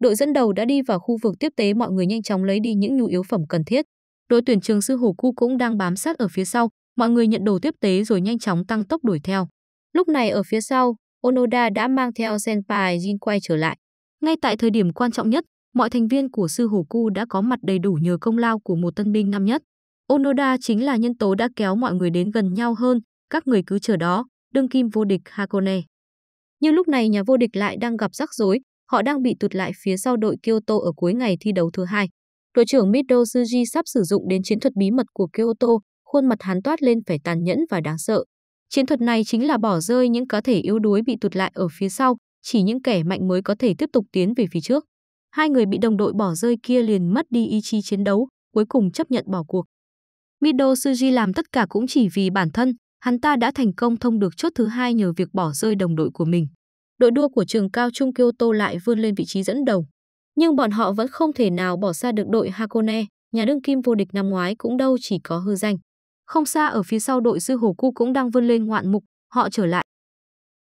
S1: Đội dẫn đầu đã đi vào khu vực tiếp tế mọi người nhanh chóng lấy đi những nhu yếu phẩm cần thiết. Đội tuyển trường sư hổ cu cũng đang bám sát ở phía sau, mọi người nhận đồ tiếp tế rồi nhanh chóng tăng tốc đuổi theo. Lúc này ở phía sau, Onoda đã mang theo Senpai Jin quay trở lại. Ngay tại thời điểm quan trọng nhất, mọi thành viên của sư hổ cu đã có mặt đầy đủ nhờ công lao của một tân binh năm nhất. Onoda chính là nhân tố đã kéo mọi người đến gần nhau hơn, các người cứ chờ đó, đương kim vô địch Hakone. Nhưng lúc này nhà vô địch lại đang gặp rắc rối, họ đang bị tụt lại phía sau đội Kyoto ở cuối ngày thi đấu thứ hai. Đội trưởng Mido Tsuji sắp sử dụng đến chiến thuật bí mật của Kyoto, khuôn mặt hắn toát lên vẻ tàn nhẫn và đáng sợ. Chiến thuật này chính là bỏ rơi những cá thể yếu đuối bị tụt lại ở phía sau, chỉ những kẻ mạnh mới có thể tiếp tục tiến về phía trước. Hai người bị đồng đội bỏ rơi kia liền mất đi ý chí chiến đấu, cuối cùng chấp nhận bỏ cuộc. Mido Suji làm tất cả cũng chỉ vì bản thân, hắn ta đã thành công thông được chốt thứ hai nhờ việc bỏ rơi đồng đội của mình. Đội đua của trường cao trung Kyoto lại vươn lên vị trí dẫn đầu. Nhưng bọn họ vẫn không thể nào bỏ xa được đội Hakone, nhà đương kim vô địch năm ngoái cũng đâu chỉ có hư danh. Không xa ở phía sau đội Sư Hồ Cu cũng đang vươn lên ngoạn mục, họ trở lại.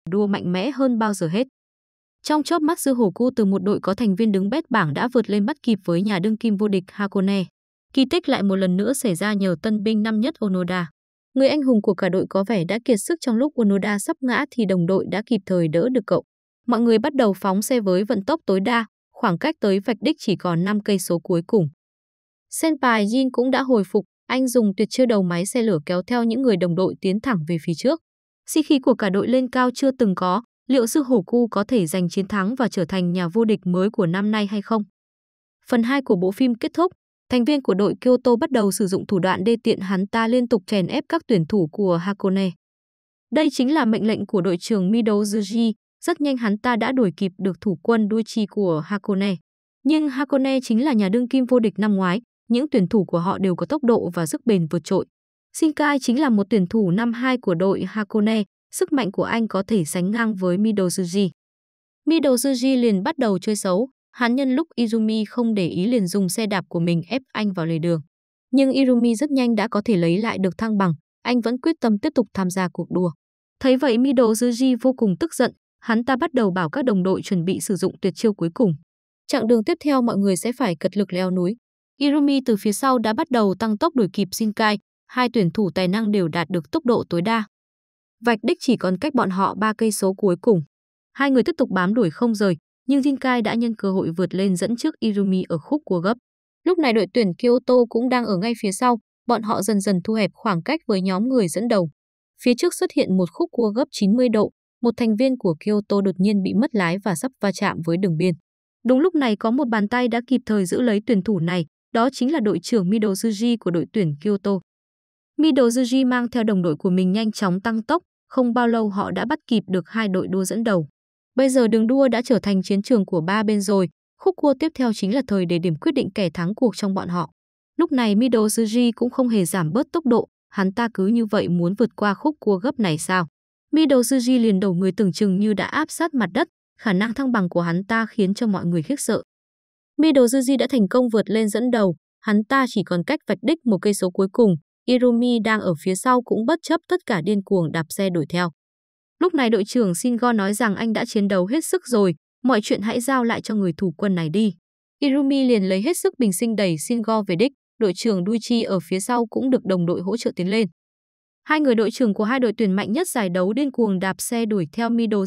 S1: Đua mạnh mẽ hơn bao giờ hết. Trong chớp mắt Sư Hồ Cu từ một đội có thành viên đứng bét bảng đã vượt lên bắt kịp với nhà đương kim vô địch Hakone. Kỳ tích lại một lần nữa xảy ra nhờ tân binh năm nhất Onoda. Người anh hùng của cả đội có vẻ đã kiệt sức trong lúc Onoda sắp ngã thì đồng đội đã kịp thời đỡ được cậu. Mọi người bắt đầu phóng xe với vận tốc tối đa, khoảng cách tới vạch đích chỉ còn 5 cây số cuối cùng. Senpai Jin cũng đã hồi phục, anh dùng tuyệt chưa đầu máy xe lửa kéo theo những người đồng đội tiến thẳng về phía trước. Sĩ khí của cả đội lên cao chưa từng có, liệu sư hổ cu có thể giành chiến thắng và trở thành nhà vô địch mới của năm nay hay không? Phần 2 của bộ phim kết thúc, Thành viên của đội Kyoto bắt đầu sử dụng thủ đoạn đê tiện hắn ta liên tục chèn ép các tuyển thủ của Hakone. Đây chính là mệnh lệnh của đội trưởng Midouzuji, rất nhanh hắn ta đã đuổi kịp được thủ quân Duchi của Hakone. Nhưng Hakone chính là nhà đương kim vô địch năm ngoái, những tuyển thủ của họ đều có tốc độ và sức bền vượt trội. Shinkai chính là một tuyển thủ năm 2 của đội Hakone, sức mạnh của anh có thể sánh ngang với Midouzuji. Midouzuji liền bắt đầu chơi xấu, Hắn nhân lúc Izumi không để ý liền dùng xe đạp của mình ép anh vào lề đường. Nhưng Irumi rất nhanh đã có thể lấy lại được thăng bằng, anh vẫn quyết tâm tiếp tục tham gia cuộc đua. Thấy vậy Mido Juji vô cùng tức giận, hắn ta bắt đầu bảo các đồng đội chuẩn bị sử dụng tuyệt chiêu cuối cùng. Chặng đường tiếp theo mọi người sẽ phải cật lực leo núi. Irumi từ phía sau đã bắt đầu tăng tốc đuổi kịp Shinkai, hai tuyển thủ tài năng đều đạt được tốc độ tối đa. Vạch đích chỉ còn cách bọn họ ba cây số cuối cùng. Hai người tiếp tục bám đuổi không rời, nhưng Jinkai đã nhân cơ hội vượt lên dẫn trước Irumi ở khúc cua gấp. Lúc này đội tuyển Kyoto cũng đang ở ngay phía sau, bọn họ dần dần thu hẹp khoảng cách với nhóm người dẫn đầu. Phía trước xuất hiện một khúc cua gấp 90 độ, một thành viên của Kyoto đột nhiên bị mất lái và sắp va chạm với đường biên. Đúng lúc này có một bàn tay đã kịp thời giữ lấy tuyển thủ này, đó chính là đội trưởng Midouzuji của đội tuyển Kyoto. Midouzuji mang theo đồng đội của mình nhanh chóng tăng tốc, không bao lâu họ đã bắt kịp được hai đội đua dẫn đầu. Bây giờ đường đua đã trở thành chiến trường của ba bên rồi, khúc cua tiếp theo chính là thời để điểm quyết định kẻ thắng cuộc trong bọn họ. Lúc này Middle Suji cũng không hề giảm bớt tốc độ, hắn ta cứ như vậy muốn vượt qua khúc cua gấp này sao. Middle Suji liền đầu người tưởng chừng như đã áp sát mặt đất, khả năng thăng bằng của hắn ta khiến cho mọi người khiếp sợ. Middle Suji đã thành công vượt lên dẫn đầu, hắn ta chỉ còn cách vạch đích một cây số cuối cùng, Irumi đang ở phía sau cũng bất chấp tất cả điên cuồng đạp xe đuổi theo. Lúc này đội trưởng Shingon nói rằng anh đã chiến đấu hết sức rồi, mọi chuyện hãy giao lại cho người thủ quân này đi. Irumi liền lấy hết sức bình sinh đẩy Shingo về đích, đội trưởng Duichi ở phía sau cũng được đồng đội hỗ trợ tiến lên. Hai người đội trưởng của hai đội tuyển mạnh nhất giải đấu điên cuồng đạp xe đuổi theo Mido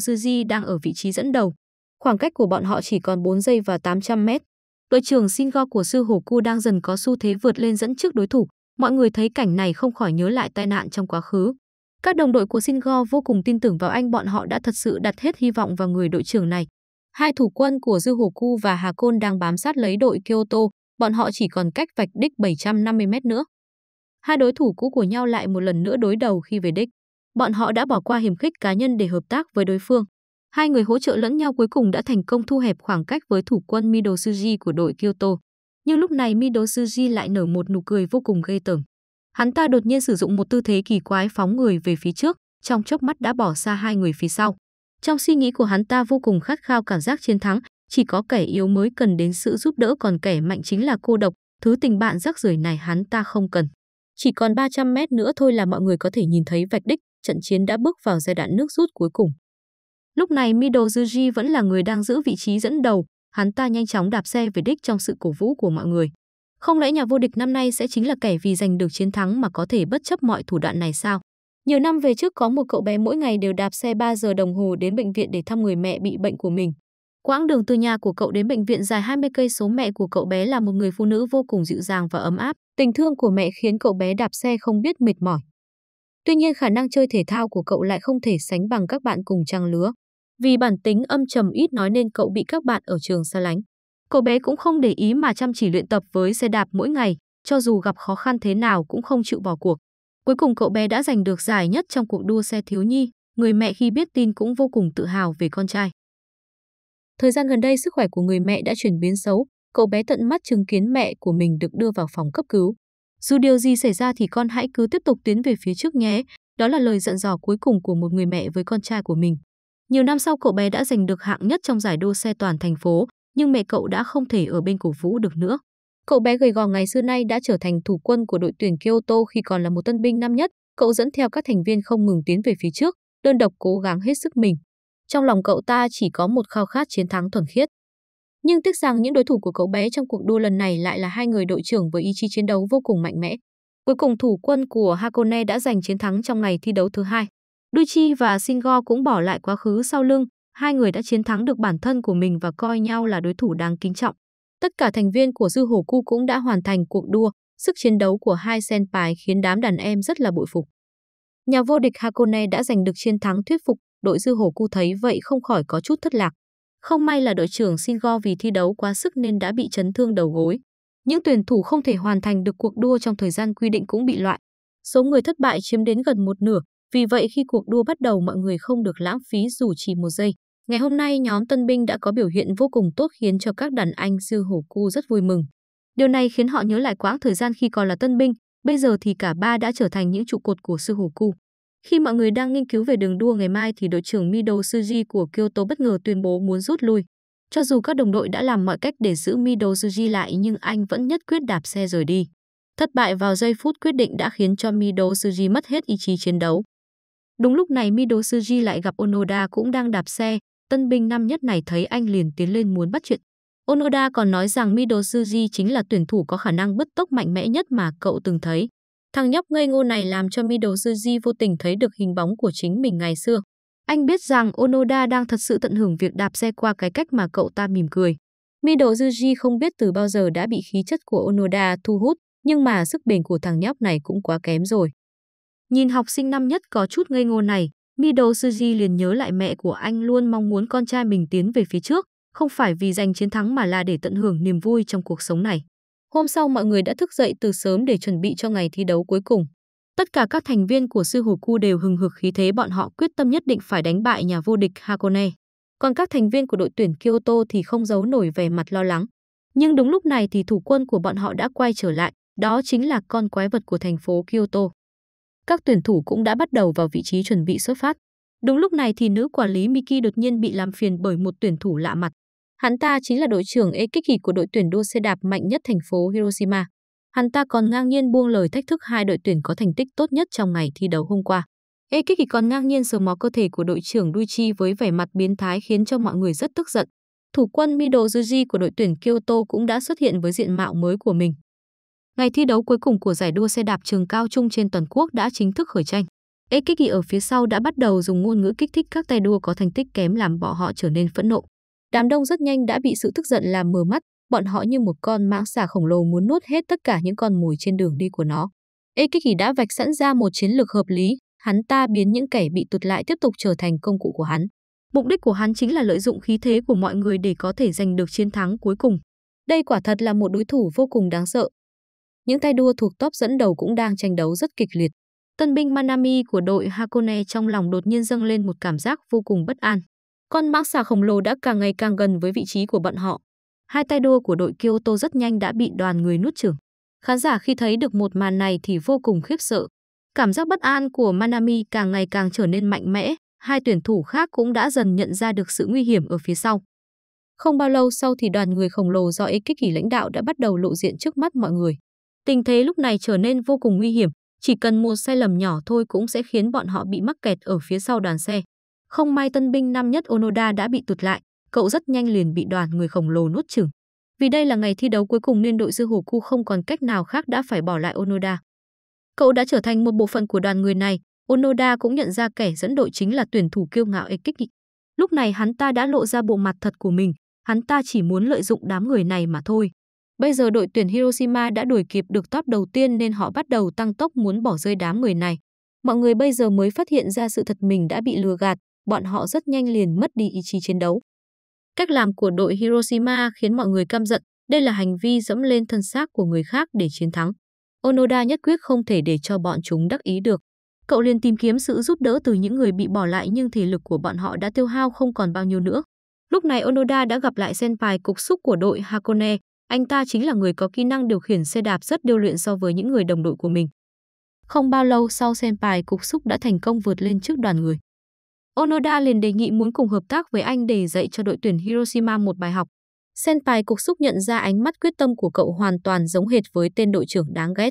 S1: đang ở vị trí dẫn đầu. Khoảng cách của bọn họ chỉ còn 4 giây và 800 mét. Đội trưởng Shingo của sư hổ cu đang dần có xu thế vượt lên dẫn trước đối thủ. Mọi người thấy cảnh này không khỏi nhớ lại tai nạn trong quá khứ. Các đồng đội của Singapore vô cùng tin tưởng vào anh bọn họ đã thật sự đặt hết hy vọng vào người đội trưởng này. Hai thủ quân của Dư Hồ Cu và Hà Côn đang bám sát lấy đội Kyoto, bọn họ chỉ còn cách vạch đích 750 mét nữa. Hai đối thủ cũ của nhau lại một lần nữa đối đầu khi về đích. Bọn họ đã bỏ qua hiểm khích cá nhân để hợp tác với đối phương. Hai người hỗ trợ lẫn nhau cuối cùng đã thành công thu hẹp khoảng cách với thủ quân Midosuji của đội Kyoto. Nhưng lúc này Midosuji lại nở một nụ cười vô cùng gây tởm. Hắn ta đột nhiên sử dụng một tư thế kỳ quái phóng người về phía trước, trong chớp mắt đã bỏ xa hai người phía sau. Trong suy nghĩ của hắn ta vô cùng khát khao cảm giác chiến thắng, chỉ có kẻ yếu mới cần đến sự giúp đỡ còn kẻ mạnh chính là cô độc, thứ tình bạn rắc rưởi này hắn ta không cần. Chỉ còn 300 mét nữa thôi là mọi người có thể nhìn thấy vạch đích, trận chiến đã bước vào giai đoạn nước rút cuối cùng. Lúc này Mido vẫn là người đang giữ vị trí dẫn đầu, hắn ta nhanh chóng đạp xe về đích trong sự cổ vũ của mọi người. Không lẽ nhà vô địch năm nay sẽ chính là kẻ vì giành được chiến thắng mà có thể bất chấp mọi thủ đoạn này sao? Nhiều năm về trước có một cậu bé mỗi ngày đều đạp xe 3 giờ đồng hồ đến bệnh viện để thăm người mẹ bị bệnh của mình. Quãng đường từ nhà của cậu đến bệnh viện dài 20 cây số mẹ của cậu bé là một người phụ nữ vô cùng dịu dàng và ấm áp. Tình thương của mẹ khiến cậu bé đạp xe không biết mệt mỏi. Tuy nhiên khả năng chơi thể thao của cậu lại không thể sánh bằng các bạn cùng trang lứa. Vì bản tính âm trầm ít nói nên cậu bị các bạn ở trường xa lánh cô bé cũng không để ý mà chăm chỉ luyện tập với xe đạp mỗi ngày, cho dù gặp khó khăn thế nào cũng không chịu bỏ cuộc. Cuối cùng cậu bé đã giành được giải nhất trong cuộc đua xe thiếu nhi, người mẹ khi biết tin cũng vô cùng tự hào về con trai. Thời gian gần đây sức khỏe của người mẹ đã chuyển biến xấu, cậu bé tận mắt chứng kiến mẹ của mình được đưa vào phòng cấp cứu. Dù điều gì xảy ra thì con hãy cứ tiếp tục tiến về phía trước nhé, đó là lời dặn dò cuối cùng của một người mẹ với con trai của mình. Nhiều năm sau cậu bé đã giành được hạng nhất trong giải đua xe toàn thành phố, nhưng mẹ cậu đã không thể ở bên cổ vũ được nữa. Cậu bé gầy gò ngày xưa nay đã trở thành thủ quân của đội tuyển Kyoto khi còn là một tân binh năm nhất, cậu dẫn theo các thành viên không ngừng tiến về phía trước, đơn độc cố gắng hết sức mình. Trong lòng cậu ta chỉ có một khao khát chiến thắng thuần khiết. Nhưng tiếc rằng những đối thủ của cậu bé trong cuộc đua lần này lại là hai người đội trưởng với ý chí chiến đấu vô cùng mạnh mẽ. Cuối cùng thủ quân của Hakone đã giành chiến thắng trong ngày thi đấu thứ hai. Duchi và Singo cũng bỏ lại quá khứ sau lưng, hai người đã chiến thắng được bản thân của mình và coi nhau là đối thủ đáng kính trọng. Tất cả thành viên của Dư Hổ Cu cũng đã hoàn thành cuộc đua, sức chiến đấu của hai senpai khiến đám đàn em rất là bội phục. Nhà vô địch Hakone đã giành được chiến thắng thuyết phục, đội Dư Hổ Cu thấy vậy không khỏi có chút thất lạc. Không may là đội trưởng Shingo vì thi đấu quá sức nên đã bị chấn thương đầu gối. Những tuyển thủ không thể hoàn thành được cuộc đua trong thời gian quy định cũng bị loại. Số người thất bại chiếm đến gần một nửa, vì vậy khi cuộc đua bắt đầu mọi người không được lãng phí dù chỉ một giây. Ngày hôm nay, nhóm tân binh đã có biểu hiện vô cùng tốt khiến cho các đàn anh sư hổ cu rất vui mừng. Điều này khiến họ nhớ lại quãng thời gian khi còn là tân binh, bây giờ thì cả ba đã trở thành những trụ cột của sư hổ cu. Khi mọi người đang nghiên cứu về đường đua ngày mai thì đội trưởng Mido Suji của Kyoto bất ngờ tuyên bố muốn rút lui. Cho dù các đồng đội đã làm mọi cách để giữ Mido Suji lại nhưng anh vẫn nhất quyết đạp xe rời đi. Thất bại vào giây phút quyết định đã khiến cho Mido Suji mất hết ý chí chiến đấu. Đúng lúc này Mido Suji lại gặp Onoda cũng đang đạp xe, tân binh năm nhất này thấy anh liền tiến lên muốn bắt chuyện. Onoda còn nói rằng Midosuji chính là tuyển thủ có khả năng bứt tốc mạnh mẽ nhất mà cậu từng thấy. Thằng nhóc ngây ngô này làm cho Midosuji vô tình thấy được hình bóng của chính mình ngày xưa. Anh biết rằng Onoda đang thật sự tận hưởng việc đạp xe qua cái cách mà cậu ta mỉm cười. Midosuji không biết từ bao giờ đã bị khí chất của Onoda thu hút, nhưng mà sức bền của thằng nhóc này cũng quá kém rồi. Nhìn học sinh năm nhất có chút ngây ngô này, Mido Suji liền nhớ lại mẹ của anh luôn mong muốn con trai mình tiến về phía trước, không phải vì giành chiến thắng mà là để tận hưởng niềm vui trong cuộc sống này. Hôm sau mọi người đã thức dậy từ sớm để chuẩn bị cho ngày thi đấu cuối cùng. Tất cả các thành viên của sư hồ cu đều hừng hực khí thế bọn họ quyết tâm nhất định phải đánh bại nhà vô địch Hakone. Còn các thành viên của đội tuyển Kyoto thì không giấu nổi vẻ mặt lo lắng. Nhưng đúng lúc này thì thủ quân của bọn họ đã quay trở lại, đó chính là con quái vật của thành phố Kyoto các tuyển thủ cũng đã bắt đầu vào vị trí chuẩn bị xuất phát. Đúng lúc này thì nữ quản lý Miki đột nhiên bị làm phiền bởi một tuyển thủ lạ mặt. Hắn ta chính là đội trưởng Ekiki của đội tuyển đua xe đạp mạnh nhất thành phố Hiroshima. Hắn ta còn ngang nhiên buông lời thách thức hai đội tuyển có thành tích tốt nhất trong ngày thi đấu hôm qua. Ekiki còn ngang nhiên sờ mó cơ thể của đội trưởng Duichi với vẻ mặt biến thái khiến cho mọi người rất tức giận. Thủ quân Mido Juji của đội tuyển Kyoto cũng đã xuất hiện với diện mạo mới của mình. Ngày thi đấu cuối cùng của giải đua xe đạp trường cao trung trên toàn quốc đã chính thức khởi tranh. Ekiki ở phía sau đã bắt đầu dùng ngôn ngữ kích thích các tay đua có thành tích kém làm bọn họ trở nên phẫn nộ. Đám đông rất nhanh đã bị sự tức giận làm mờ mắt, bọn họ như một con mãng xà khổng lồ muốn nuốt hết tất cả những con mồi trên đường đi của nó. Ekiki đã vạch sẵn ra một chiến lược hợp lý, hắn ta biến những kẻ bị tụt lại tiếp tục trở thành công cụ của hắn. Mục đích của hắn chính là lợi dụng khí thế của mọi người để có thể giành được chiến thắng cuối cùng. Đây quả thật là một đối thủ vô cùng đáng sợ, những tay đua thuộc top dẫn đầu cũng đang tranh đấu rất kịch liệt. Tân binh Manami của đội Hakone trong lòng đột nhiên dâng lên một cảm giác vô cùng bất an. Con mãng xà khổng lồ đã càng ngày càng gần với vị trí của bọn họ. Hai tay đua của đội Kyoto rất nhanh đã bị đoàn người nuốt chửng. Khán giả khi thấy được một màn này thì vô cùng khiếp sợ. Cảm giác bất an của Manami càng ngày càng trở nên mạnh mẽ, hai tuyển thủ khác cũng đã dần nhận ra được sự nguy hiểm ở phía sau. Không bao lâu sau thì đoàn người khổng lồ do ekip kỷ lãnh đạo đã bắt đầu lộ diện trước mắt mọi người. Tình thế lúc này trở nên vô cùng nguy hiểm, chỉ cần một sai lầm nhỏ thôi cũng sẽ khiến bọn họ bị mắc kẹt ở phía sau đoàn xe. Không may tân binh năm nhất Onoda đã bị tụt lại, cậu rất nhanh liền bị đoàn người khổng lồ nuốt chửng. Vì đây là ngày thi đấu cuối cùng nên đội sư hổ cu không còn cách nào khác đã phải bỏ lại Onoda. Cậu đã trở thành một bộ phận của đoàn người này, Onoda cũng nhận ra kẻ dẫn đội chính là tuyển thủ kiêu ngạo Ekiki. Lúc này hắn ta đã lộ ra bộ mặt thật của mình, hắn ta chỉ muốn lợi dụng đám người này mà thôi. Bây giờ đội tuyển Hiroshima đã đuổi kịp được top đầu tiên nên họ bắt đầu tăng tốc muốn bỏ rơi đám người này. Mọi người bây giờ mới phát hiện ra sự thật mình đã bị lừa gạt, bọn họ rất nhanh liền mất đi ý chí chiến đấu. Cách làm của đội Hiroshima khiến mọi người căm giận, đây là hành vi dẫm lên thân xác của người khác để chiến thắng. Onoda nhất quyết không thể để cho bọn chúng đắc ý được. Cậu liền tìm kiếm sự giúp đỡ từ những người bị bỏ lại nhưng thể lực của bọn họ đã tiêu hao không còn bao nhiêu nữa. Lúc này Onoda đã gặp lại senpai cục xúc của đội Hakone, anh ta chính là người có kỹ năng điều khiển xe đạp rất điêu luyện so với những người đồng đội của mình. Không bao lâu sau Senpai Cục Xúc đã thành công vượt lên trước đoàn người. Onoda liền đề nghị muốn cùng hợp tác với anh để dạy cho đội tuyển Hiroshima một bài học. Senpai Cục Xúc nhận ra ánh mắt quyết tâm của cậu hoàn toàn giống hệt với tên đội trưởng đáng ghét.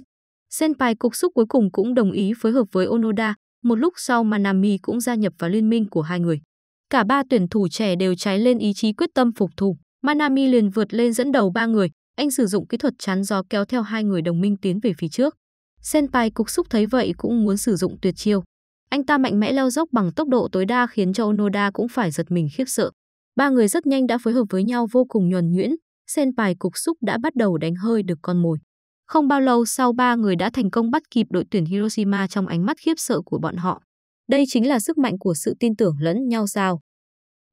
S1: Senpai Cục Xúc cuối cùng cũng đồng ý phối hợp với Onoda, một lúc sau Manami cũng gia nhập vào liên minh của hai người. Cả ba tuyển thủ trẻ đều cháy lên ý chí quyết tâm phục thù. Manami liền vượt lên dẫn đầu ba người, anh sử dụng kỹ thuật chắn gió kéo theo hai người đồng minh tiến về phía trước. Senpai Cục Xúc thấy vậy cũng muốn sử dụng tuyệt chiêu. Anh ta mạnh mẽ leo dốc bằng tốc độ tối đa khiến cho Onoda cũng phải giật mình khiếp sợ. Ba người rất nhanh đã phối hợp với nhau vô cùng nhuần nhuyễn, Senpai Cục Xúc đã bắt đầu đánh hơi được con mồi. Không bao lâu sau ba người đã thành công bắt kịp đội tuyển Hiroshima trong ánh mắt khiếp sợ của bọn họ. Đây chính là sức mạnh của sự tin tưởng lẫn nhau sao.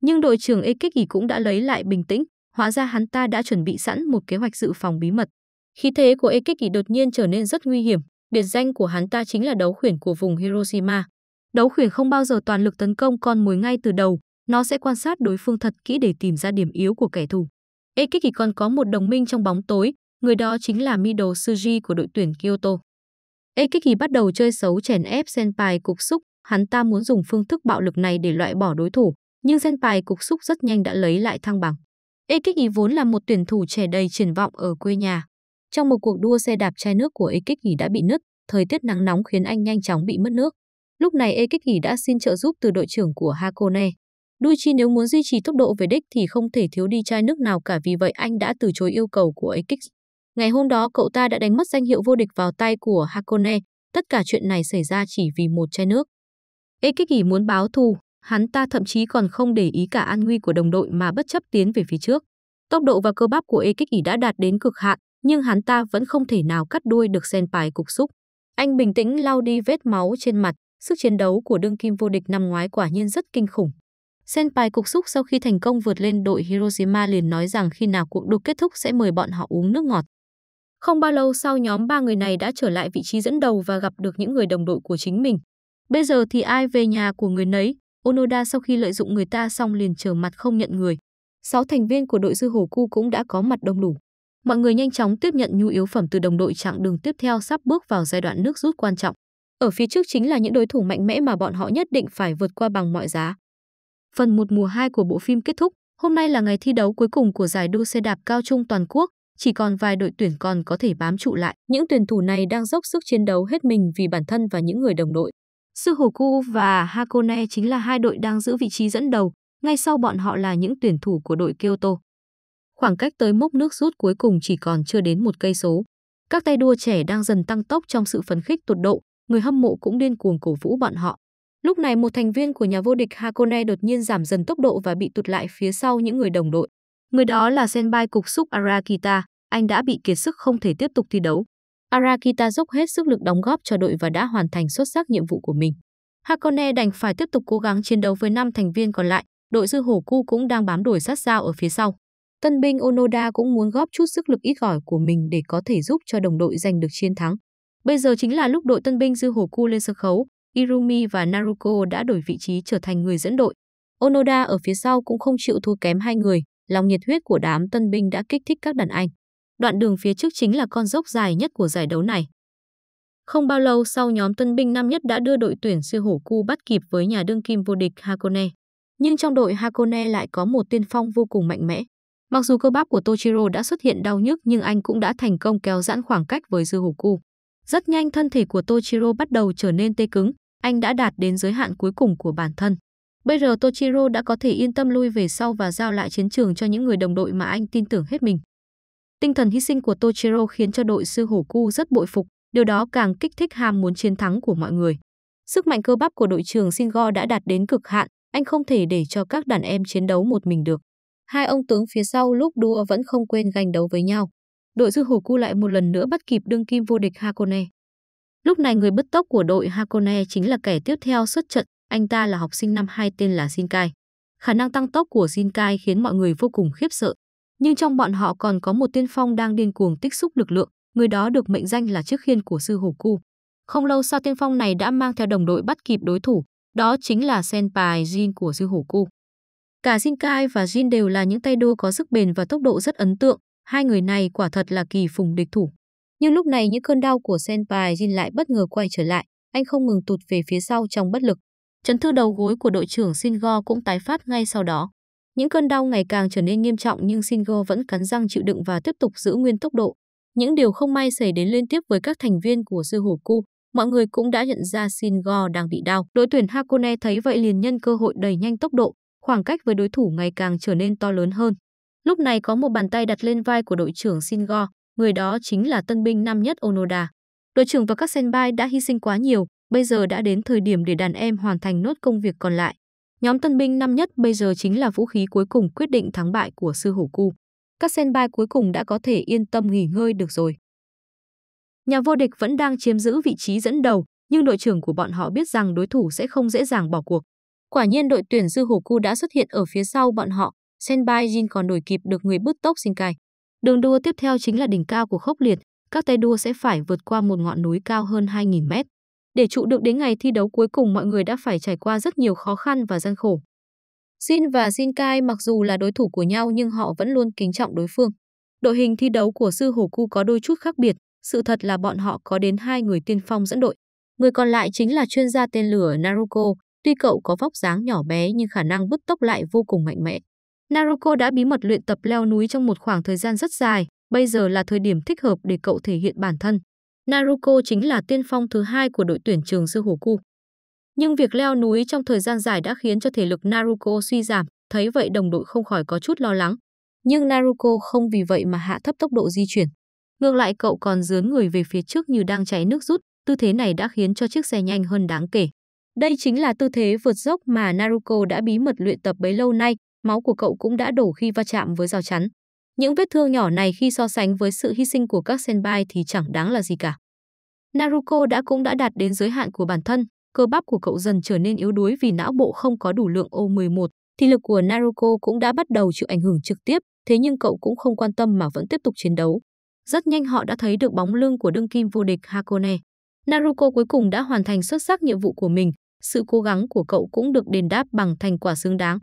S1: Nhưng đội trưởng Ekiki cũng đã lấy lại bình tĩnh, Hóa ra hắn ta đã chuẩn bị sẵn một kế hoạch dự phòng bí mật. Khí thế của Ekiki đột nhiên trở nên rất nguy hiểm, biệt danh của hắn ta chính là đấu khuyển của vùng Hiroshima. Đấu khuyển không bao giờ toàn lực tấn công con mối ngay từ đầu, nó sẽ quan sát đối phương thật kỹ để tìm ra điểm yếu của kẻ thù. Ekiki còn có một đồng minh trong bóng tối, người đó chính là Mido Suji của đội tuyển Kyoto. Ekiki bắt đầu chơi xấu chèn ép Senpai Cục Xúc, hắn ta muốn dùng phương thức bạo lực này để loại bỏ đối thủ, nhưng Senpai Cục Xúc rất nhanh đã lấy lại thăng bằng. Ekik Ý vốn là một tuyển thủ trẻ đầy triển vọng ở quê nhà. Trong một cuộc đua xe đạp chai nước của Ekik Ý đã bị nứt, thời tiết nắng nóng khiến anh nhanh chóng bị mất nước. Lúc này Ekik Ý đã xin trợ giúp từ đội trưởng của Hakone. Duchi nếu muốn duy trì tốc độ về đích thì không thể thiếu đi chai nước nào cả vì vậy anh đã từ chối yêu cầu của Ekik. Ngày hôm đó cậu ta đã đánh mất danh hiệu vô địch vào tay của Hakone. Tất cả chuyện này xảy ra chỉ vì một chai nước. Ekik Ý muốn báo thù, Hắn ta thậm chí còn không để ý cả an nguy của đồng đội mà bất chấp tiến về phía trước. Tốc độ và cơ bắp của Ekik đã đạt đến cực hạn, nhưng hắn ta vẫn không thể nào cắt đuôi được Senpai cục xúc. Anh bình tĩnh lau đi vết máu trên mặt, sức chiến đấu của đương kim vô địch năm ngoái quả nhiên rất kinh khủng. Senpai Cục Xúc sau khi thành công vượt lên đội Hiroshima liền nói rằng khi nào cuộc đua kết thúc sẽ mời bọn họ uống nước ngọt. Không bao lâu sau nhóm ba người này đã trở lại vị trí dẫn đầu và gặp được những người đồng đội của chính mình. Bây giờ thì ai về nhà của người nấy, Onoda sau khi lợi dụng người ta xong liền trở mặt không nhận người. Sáu thành viên của đội dư hổ cu cũng đã có mặt đông đủ. Mọi người nhanh chóng tiếp nhận nhu yếu phẩm từ đồng đội chặng đường tiếp theo sắp bước vào giai đoạn nước rút quan trọng. Ở phía trước chính là những đối thủ mạnh mẽ mà bọn họ nhất định phải vượt qua bằng mọi giá. Phần 1 mùa 2 của bộ phim kết thúc, hôm nay là ngày thi đấu cuối cùng của giải đua xe đạp cao trung toàn quốc, chỉ còn vài đội tuyển còn có thể bám trụ lại. Những tuyển thủ này đang dốc sức chiến đấu hết mình vì bản thân và những người đồng đội. Suhoku và Hakone chính là hai đội đang giữ vị trí dẫn đầu, ngay sau bọn họ là những tuyển thủ của đội Kyoto. Khoảng cách tới mốc nước rút cuối cùng chỉ còn chưa đến một cây số. Các tay đua trẻ đang dần tăng tốc trong sự phấn khích tột độ, người hâm mộ cũng điên cuồng cổ vũ bọn họ. Lúc này một thành viên của nhà vô địch Hakone đột nhiên giảm dần tốc độ và bị tụt lại phía sau những người đồng đội. Người đó là Senpai Cục Xúc Arakita, anh đã bị kiệt sức không thể tiếp tục thi đấu. Arakita dốc hết sức lực đóng góp cho đội và đã hoàn thành xuất sắc nhiệm vụ của mình. Hakone đành phải tiếp tục cố gắng chiến đấu với 5 thành viên còn lại, đội dư hổ cu cũng đang bám đuổi sát sao ở phía sau. Tân binh Onoda cũng muốn góp chút sức lực ít ỏi của mình để có thể giúp cho đồng đội giành được chiến thắng. Bây giờ chính là lúc đội tân binh dư hổ cu lên sân khấu, Irumi và Naruko đã đổi vị trí trở thành người dẫn đội. Onoda ở phía sau cũng không chịu thua kém hai người, lòng nhiệt huyết của đám tân binh đã kích thích các đàn anh đoạn đường phía trước chính là con dốc dài nhất của giải đấu này. Không bao lâu sau nhóm tân binh năm nhất đã đưa đội tuyển siêu hổ cu bắt kịp với nhà đương kim vô địch Hakone. Nhưng trong đội Hakone lại có một tiên phong vô cùng mạnh mẽ. Mặc dù cơ bắp của Tochiro đã xuất hiện đau nhức nhưng anh cũng đã thành công kéo giãn khoảng cách với dư hổ cu. Rất nhanh thân thể của Tochiro bắt đầu trở nên tê cứng, anh đã đạt đến giới hạn cuối cùng của bản thân. Bây giờ Tochiro đã có thể yên tâm lui về sau và giao lại chiến trường cho những người đồng đội mà anh tin tưởng hết mình. Tinh thần hy sinh của Tochiro khiến cho đội sư hổ cu rất bội phục, điều đó càng kích thích ham muốn chiến thắng của mọi người. Sức mạnh cơ bắp của đội trưởng Shingo đã đạt đến cực hạn, anh không thể để cho các đàn em chiến đấu một mình được. Hai ông tướng phía sau lúc đua vẫn không quên ganh đấu với nhau. Đội sư hổ cu lại một lần nữa bắt kịp đương kim vô địch Hakone. Lúc này người bứt tốc của đội Hakone chính là kẻ tiếp theo xuất trận, anh ta là học sinh năm 2 tên là Shinkai. Khả năng tăng tốc của Shinkai khiến mọi người vô cùng khiếp sợ nhưng trong bọn họ còn có một tiên phong đang điên cuồng tích xúc lực lượng, người đó được mệnh danh là chiếc khiên của sư hổ cu. Không lâu sau tiên phong này đã mang theo đồng đội bắt kịp đối thủ, đó chính là Senpai Jin của sư hổ cu. Cả Jin Kai và Jin đều là những tay đua có sức bền và tốc độ rất ấn tượng, hai người này quả thật là kỳ phùng địch thủ. Nhưng lúc này những cơn đau của Senpai Jin lại bất ngờ quay trở lại, anh không ngừng tụt về phía sau trong bất lực. Chấn thương đầu gối của đội trưởng Shingo cũng tái phát ngay sau đó. Những cơn đau ngày càng trở nên nghiêm trọng nhưng Shingo vẫn cắn răng chịu đựng và tiếp tục giữ nguyên tốc độ. Những điều không may xảy đến liên tiếp với các thành viên của sư hổ cu, mọi người cũng đã nhận ra Shingo đang bị đau. Đội tuyển Hakone thấy vậy liền nhân cơ hội đẩy nhanh tốc độ, khoảng cách với đối thủ ngày càng trở nên to lớn hơn. Lúc này có một bàn tay đặt lên vai của đội trưởng Shingo, người đó chính là tân binh năm nhất Onoda. Đội trưởng và các senpai đã hy sinh quá nhiều, bây giờ đã đến thời điểm để đàn em hoàn thành nốt công việc còn lại. Nhóm tân binh năm nhất bây giờ chính là vũ khí cuối cùng quyết định thắng bại của sư hổ cu. Các senpai cuối cùng đã có thể yên tâm nghỉ ngơi được rồi. Nhà vô địch vẫn đang chiếm giữ vị trí dẫn đầu, nhưng đội trưởng của bọn họ biết rằng đối thủ sẽ không dễ dàng bỏ cuộc. Quả nhiên đội tuyển sư hổ cu đã xuất hiện ở phía sau bọn họ, Senpai Jin còn đuổi kịp được người bứt tốc cài. Đường đua tiếp theo chính là đỉnh cao của khốc liệt, các tay đua sẽ phải vượt qua một ngọn núi cao hơn 2.000 mét. Để trụ được đến ngày thi đấu cuối cùng mọi người đã phải trải qua rất nhiều khó khăn và gian khổ. Jin và Jin Kai mặc dù là đối thủ của nhau nhưng họ vẫn luôn kính trọng đối phương. Đội hình thi đấu của Sư Hổ Cu có đôi chút khác biệt, sự thật là bọn họ có đến hai người tiên phong dẫn đội. Người còn lại chính là chuyên gia tên lửa Naruko, tuy cậu có vóc dáng nhỏ bé nhưng khả năng bứt tốc lại vô cùng mạnh mẽ. Naruko đã bí mật luyện tập leo núi trong một khoảng thời gian rất dài, bây giờ là thời điểm thích hợp để cậu thể hiện bản thân. Naruko chính là tiên phong thứ hai của đội tuyển trường sư Suhoku. Nhưng việc leo núi trong thời gian dài đã khiến cho thể lực Naruko suy giảm, thấy vậy đồng đội không khỏi có chút lo lắng. Nhưng Naruko không vì vậy mà hạ thấp tốc độ di chuyển. Ngược lại cậu còn dướn người về phía trước như đang cháy nước rút, tư thế này đã khiến cho chiếc xe nhanh hơn đáng kể. Đây chính là tư thế vượt dốc mà Naruko đã bí mật luyện tập bấy lâu nay, máu của cậu cũng đã đổ khi va chạm với rào chắn. Những vết thương nhỏ này khi so sánh với sự hy sinh của các senpai thì chẳng đáng là gì cả. Naruko đã cũng đã đạt đến giới hạn của bản thân, cơ bắp của cậu dần trở nên yếu đuối vì não bộ không có đủ lượng O11, thì lực của Naruko cũng đã bắt đầu chịu ảnh hưởng trực tiếp, thế nhưng cậu cũng không quan tâm mà vẫn tiếp tục chiến đấu. Rất nhanh họ đã thấy được bóng lưng của đương kim vô địch Hakone. Naruko cuối cùng đã hoàn thành xuất sắc nhiệm vụ của mình, sự cố gắng của cậu cũng được đền đáp bằng thành quả xứng đáng.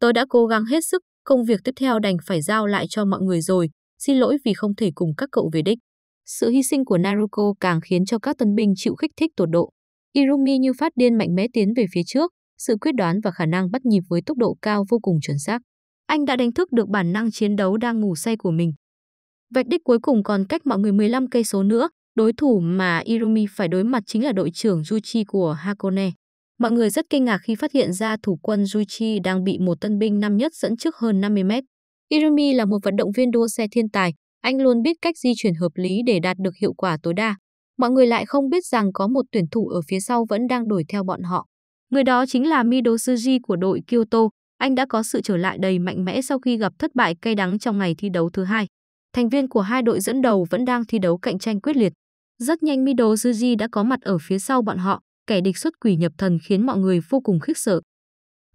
S1: Tôi đã cố gắng hết sức Công việc tiếp theo đành phải giao lại cho mọi người rồi, xin lỗi vì không thể cùng các cậu về đích. Sự hy sinh của Naruko càng khiến cho các tân binh chịu kích thích tột độ. Irumi như phát điên mạnh mẽ tiến về phía trước, sự quyết đoán và khả năng bắt nhịp với tốc độ cao vô cùng chuẩn xác. Anh đã đánh thức được bản năng chiến đấu đang ngủ say của mình. Vạch đích cuối cùng còn cách mọi người 15 cây số nữa, đối thủ mà Irumi phải đối mặt chính là đội trưởng Juchi của Hakone. Mọi người rất kinh ngạc khi phát hiện ra thủ quân Juichi đang bị một tân binh năm nhất dẫn trước hơn 50 mét. Irumi là một vận động viên đua xe thiên tài, anh luôn biết cách di chuyển hợp lý để đạt được hiệu quả tối đa. Mọi người lại không biết rằng có một tuyển thủ ở phía sau vẫn đang đuổi theo bọn họ. Người đó chính là Mido của đội Kyoto. Anh đã có sự trở lại đầy mạnh mẽ sau khi gặp thất bại cay đắng trong ngày thi đấu thứ hai. Thành viên của hai đội dẫn đầu vẫn đang thi đấu cạnh tranh quyết liệt. Rất nhanh Mido đã có mặt ở phía sau bọn họ kẻ địch xuất quỷ nhập thần khiến mọi người vô cùng khiếp sợ.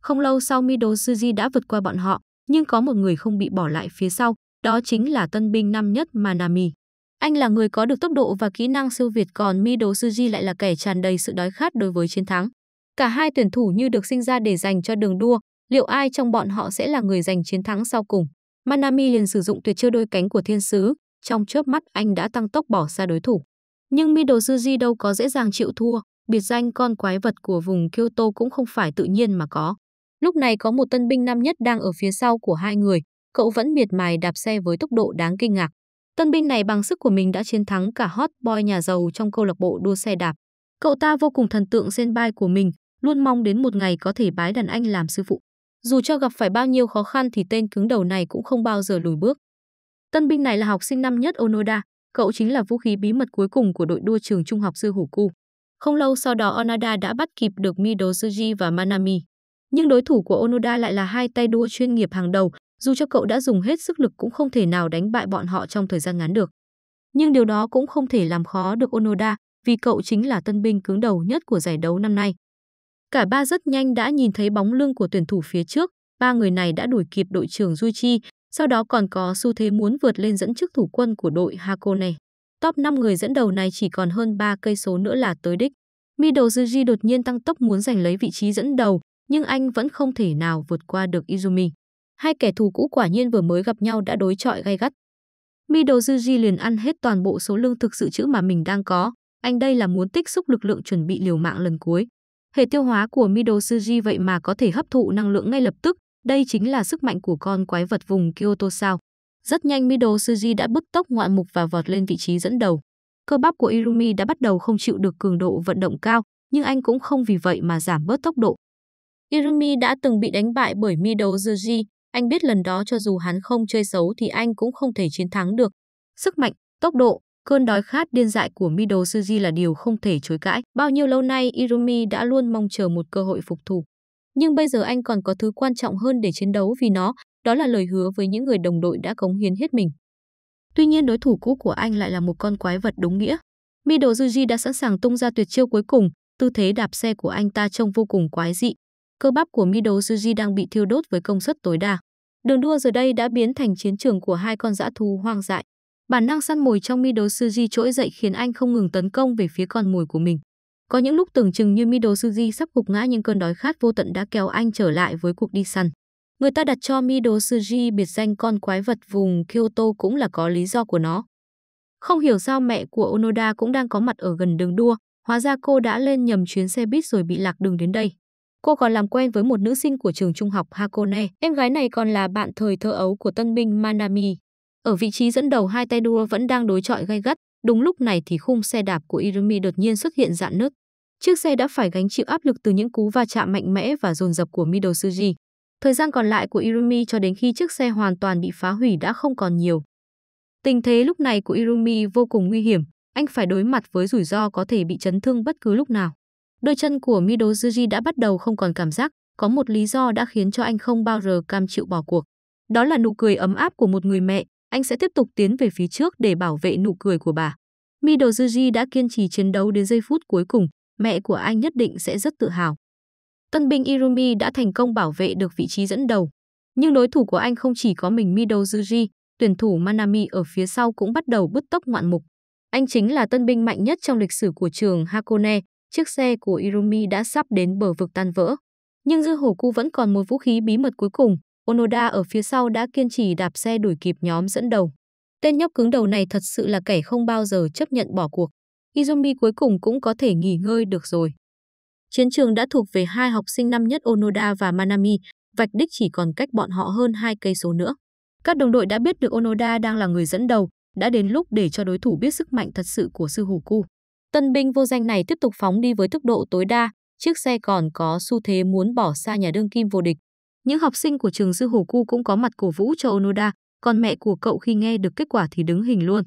S1: Không lâu sau Mido Suji đã vượt qua bọn họ, nhưng có một người không bị bỏ lại phía sau, đó chính là tân binh năm nhất Manami. Anh là người có được tốc độ và kỹ năng siêu việt còn Mido Suji lại là kẻ tràn đầy sự đói khát đối với chiến thắng. Cả hai tuyển thủ như được sinh ra để dành cho đường đua, liệu ai trong bọn họ sẽ là người giành chiến thắng sau cùng? Manami liền sử dụng tuyệt chiêu đôi cánh của thiên sứ, trong chớp mắt anh đã tăng tốc bỏ xa đối thủ. Nhưng Mido Suji đâu có dễ dàng chịu thua, biệt danh con quái vật của vùng Kyoto cũng không phải tự nhiên mà có. Lúc này có một tân binh nam nhất đang ở phía sau của hai người, cậu vẫn miệt mài đạp xe với tốc độ đáng kinh ngạc. Tân binh này bằng sức của mình đã chiến thắng cả hot boy nhà giàu trong câu lạc bộ đua xe đạp. Cậu ta vô cùng thần tượng senpai của mình, luôn mong đến một ngày có thể bái đàn anh làm sư phụ. Dù cho gặp phải bao nhiêu khó khăn thì tên cứng đầu này cũng không bao giờ lùi bước. Tân binh này là học sinh năm nhất Onoda, cậu chính là vũ khí bí mật cuối cùng của đội đua trường trung học sư Hủ Cu. Không lâu sau đó Onoda đã bắt kịp được Mido và Manami. Nhưng đối thủ của Onoda lại là hai tay đua chuyên nghiệp hàng đầu, dù cho cậu đã dùng hết sức lực cũng không thể nào đánh bại bọn họ trong thời gian ngắn được. Nhưng điều đó cũng không thể làm khó được Onoda, vì cậu chính là tân binh cứng đầu nhất của giải đấu năm nay. Cả ba rất nhanh đã nhìn thấy bóng lưng của tuyển thủ phía trước, ba người này đã đuổi kịp đội trưởng Duichi, sau đó còn có xu thế muốn vượt lên dẫn trước thủ quân của đội Hakone. Top 5 người dẫn đầu này chỉ còn hơn 3 cây số nữa là tới đích. Midoriji đột nhiên tăng tốc muốn giành lấy vị trí dẫn đầu, nhưng anh vẫn không thể nào vượt qua được Izumi. Hai kẻ thù cũ quả nhiên vừa mới gặp nhau đã đối chọi gay gắt. Midoriji liền ăn hết toàn bộ số lương thực dự trữ mà mình đang có, anh đây là muốn tích xúc lực lượng chuẩn bị liều mạng lần cuối. Hệ tiêu hóa của Midoriji vậy mà có thể hấp thụ năng lượng ngay lập tức, đây chính là sức mạnh của con quái vật vùng Kyoto sao? Rất nhanh Mido Suji đã bứt tốc ngoạn mục và vọt lên vị trí dẫn đầu. Cơ bắp của Irumi đã bắt đầu không chịu được cường độ vận động cao, nhưng anh cũng không vì vậy mà giảm bớt tốc độ. Irumi đã từng bị đánh bại bởi Mido Suji, anh biết lần đó cho dù hắn không chơi xấu thì anh cũng không thể chiến thắng được. Sức mạnh, tốc độ, cơn đói khát điên dại của Mido Suji là điều không thể chối cãi. Bao nhiêu lâu nay Irumi đã luôn mong chờ một cơ hội phục thù. Nhưng bây giờ anh còn có thứ quan trọng hơn để chiến đấu vì nó, đó là lời hứa với những người đồng đội đã cống hiến hết mình. Tuy nhiên đối thủ cũ của anh lại là một con quái vật đúng nghĩa. Middle Juji đã sẵn sàng tung ra tuyệt chiêu cuối cùng, tư thế đạp xe của anh ta trông vô cùng quái dị. Cơ bắp của Middle Juji đang bị thiêu đốt với công suất tối đa. Đường đua giờ đây đã biến thành chiến trường của hai con dã thú hoang dại. Bản năng săn mồi trong Middle Juji trỗi dậy khiến anh không ngừng tấn công về phía con mồi của mình. Có những lúc tưởng chừng như Middle Suji sắp gục ngã nhưng cơn đói khát vô tận đã kéo anh trở lại với cuộc đi săn. Người ta đặt cho Midosuri biệt danh con quái vật vùng Kyoto cũng là có lý do của nó. Không hiểu sao mẹ của Onoda cũng đang có mặt ở gần đường đua, hóa ra cô đã lên nhầm chuyến xe buýt rồi bị lạc đường đến đây. Cô còn làm quen với một nữ sinh của trường trung học Hakone, em gái này còn là bạn thời thơ ấu của tân binh Manami. Ở vị trí dẫn đầu hai tay đua vẫn đang đối chọi gay gắt, đúng lúc này thì khung xe đạp của Irumi đột nhiên xuất hiện dạn nứt. Chiếc xe đã phải gánh chịu áp lực từ những cú va chạm mạnh mẽ và dồn dập của Midosuri, Thời gian còn lại của Irumi cho đến khi chiếc xe hoàn toàn bị phá hủy đã không còn nhiều. Tình thế lúc này của Irumi vô cùng nguy hiểm, anh phải đối mặt với rủi ro có thể bị chấn thương bất cứ lúc nào. Đôi chân của Midoriji đã bắt đầu không còn cảm giác, có một lý do đã khiến cho anh không bao giờ cam chịu bỏ cuộc. Đó là nụ cười ấm áp của một người mẹ, anh sẽ tiếp tục tiến về phía trước để bảo vệ nụ cười của bà. Midoriji đã kiên trì chiến đấu đến giây phút cuối cùng, mẹ của anh nhất định sẽ rất tự hào tân binh Irumi đã thành công bảo vệ được vị trí dẫn đầu. Nhưng đối thủ của anh không chỉ có mình Midouzuji, tuyển thủ Manami ở phía sau cũng bắt đầu bứt tốc ngoạn mục. Anh chính là tân binh mạnh nhất trong lịch sử của trường Hakone, chiếc xe của Irumi đã sắp đến bờ vực tan vỡ. Nhưng dư hổ cu vẫn còn một vũ khí bí mật cuối cùng, Onoda ở phía sau đã kiên trì đạp xe đuổi kịp nhóm dẫn đầu. Tên nhóc cứng đầu này thật sự là kẻ không bao giờ chấp nhận bỏ cuộc. Izumi cuối cùng cũng có thể nghỉ ngơi được rồi. Chiến trường đã thuộc về hai học sinh năm nhất Onoda và Manami, vạch đích chỉ còn cách bọn họ hơn hai cây số nữa. Các đồng đội đã biết được Onoda đang là người dẫn đầu, đã đến lúc để cho đối thủ biết sức mạnh thật sự của sư hủ cu. Tân binh vô danh này tiếp tục phóng đi với tốc độ tối đa, chiếc xe còn có xu thế muốn bỏ xa nhà đương kim vô địch. Những học sinh của trường sư hủ cu cũng có mặt cổ vũ cho Onoda, còn mẹ của cậu khi nghe được kết quả thì đứng hình luôn.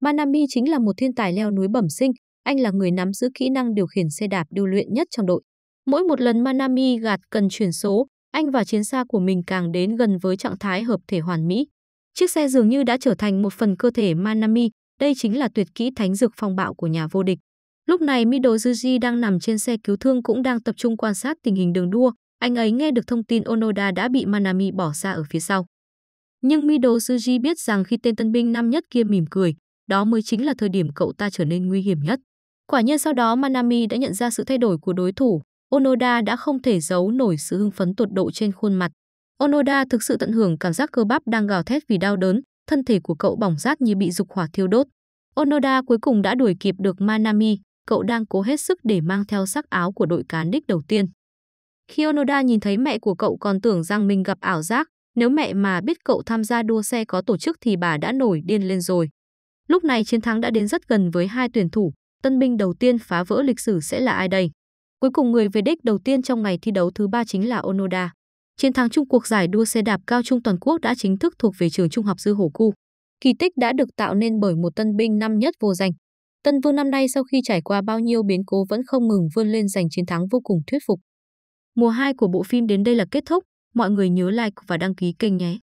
S1: Manami chính là một thiên tài leo núi bẩm sinh, anh là người nắm giữ kỹ năng điều khiển xe đạp điêu luyện nhất trong đội. Mỗi một lần Manami gạt cần chuyển số, anh và chiến xa của mình càng đến gần với trạng thái hợp thể hoàn mỹ. Chiếc xe dường như đã trở thành một phần cơ thể Manami, đây chính là tuyệt kỹ thánh dược phong bạo của nhà vô địch. Lúc này Midorzuji đang nằm trên xe cứu thương cũng đang tập trung quan sát tình hình đường đua, anh ấy nghe được thông tin Onoda đã bị Manami bỏ xa ở phía sau. Nhưng Midorzuji biết rằng khi tên tân binh năm nhất kia mỉm cười, đó mới chính là thời điểm cậu ta trở nên nguy hiểm nhất. Quả nhiên sau đó Manami đã nhận ra sự thay đổi của đối thủ, Onoda đã không thể giấu nổi sự hưng phấn tột độ trên khuôn mặt. Onoda thực sự tận hưởng cảm giác cơ bắp đang gào thét vì đau đớn, thân thể của cậu bỏng rát như bị dục hỏa thiêu đốt. Onoda cuối cùng đã đuổi kịp được Manami, cậu đang cố hết sức để mang theo sắc áo của đội cán đích đầu tiên. Khi Onoda nhìn thấy mẹ của cậu còn tưởng rằng mình gặp ảo giác, nếu mẹ mà biết cậu tham gia đua xe có tổ chức thì bà đã nổi điên lên rồi. Lúc này chiến thắng đã đến rất gần với hai tuyển thủ, tân binh đầu tiên phá vỡ lịch sử sẽ là ai đây? Cuối cùng người về đích đầu tiên trong ngày thi đấu thứ ba chính là Onoda. Chiến thắng chung cuộc giải đua xe đạp cao trung toàn quốc đã chính thức thuộc về trường trung học Dư Hổ Cu. Kỳ tích đã được tạo nên bởi một tân binh năm nhất vô danh. Tân Vương năm nay sau khi trải qua bao nhiêu biến cố vẫn không ngừng vươn lên giành chiến thắng vô cùng thuyết phục. Mùa 2 của bộ phim đến đây là kết thúc, mọi người nhớ like và đăng ký kênh nhé.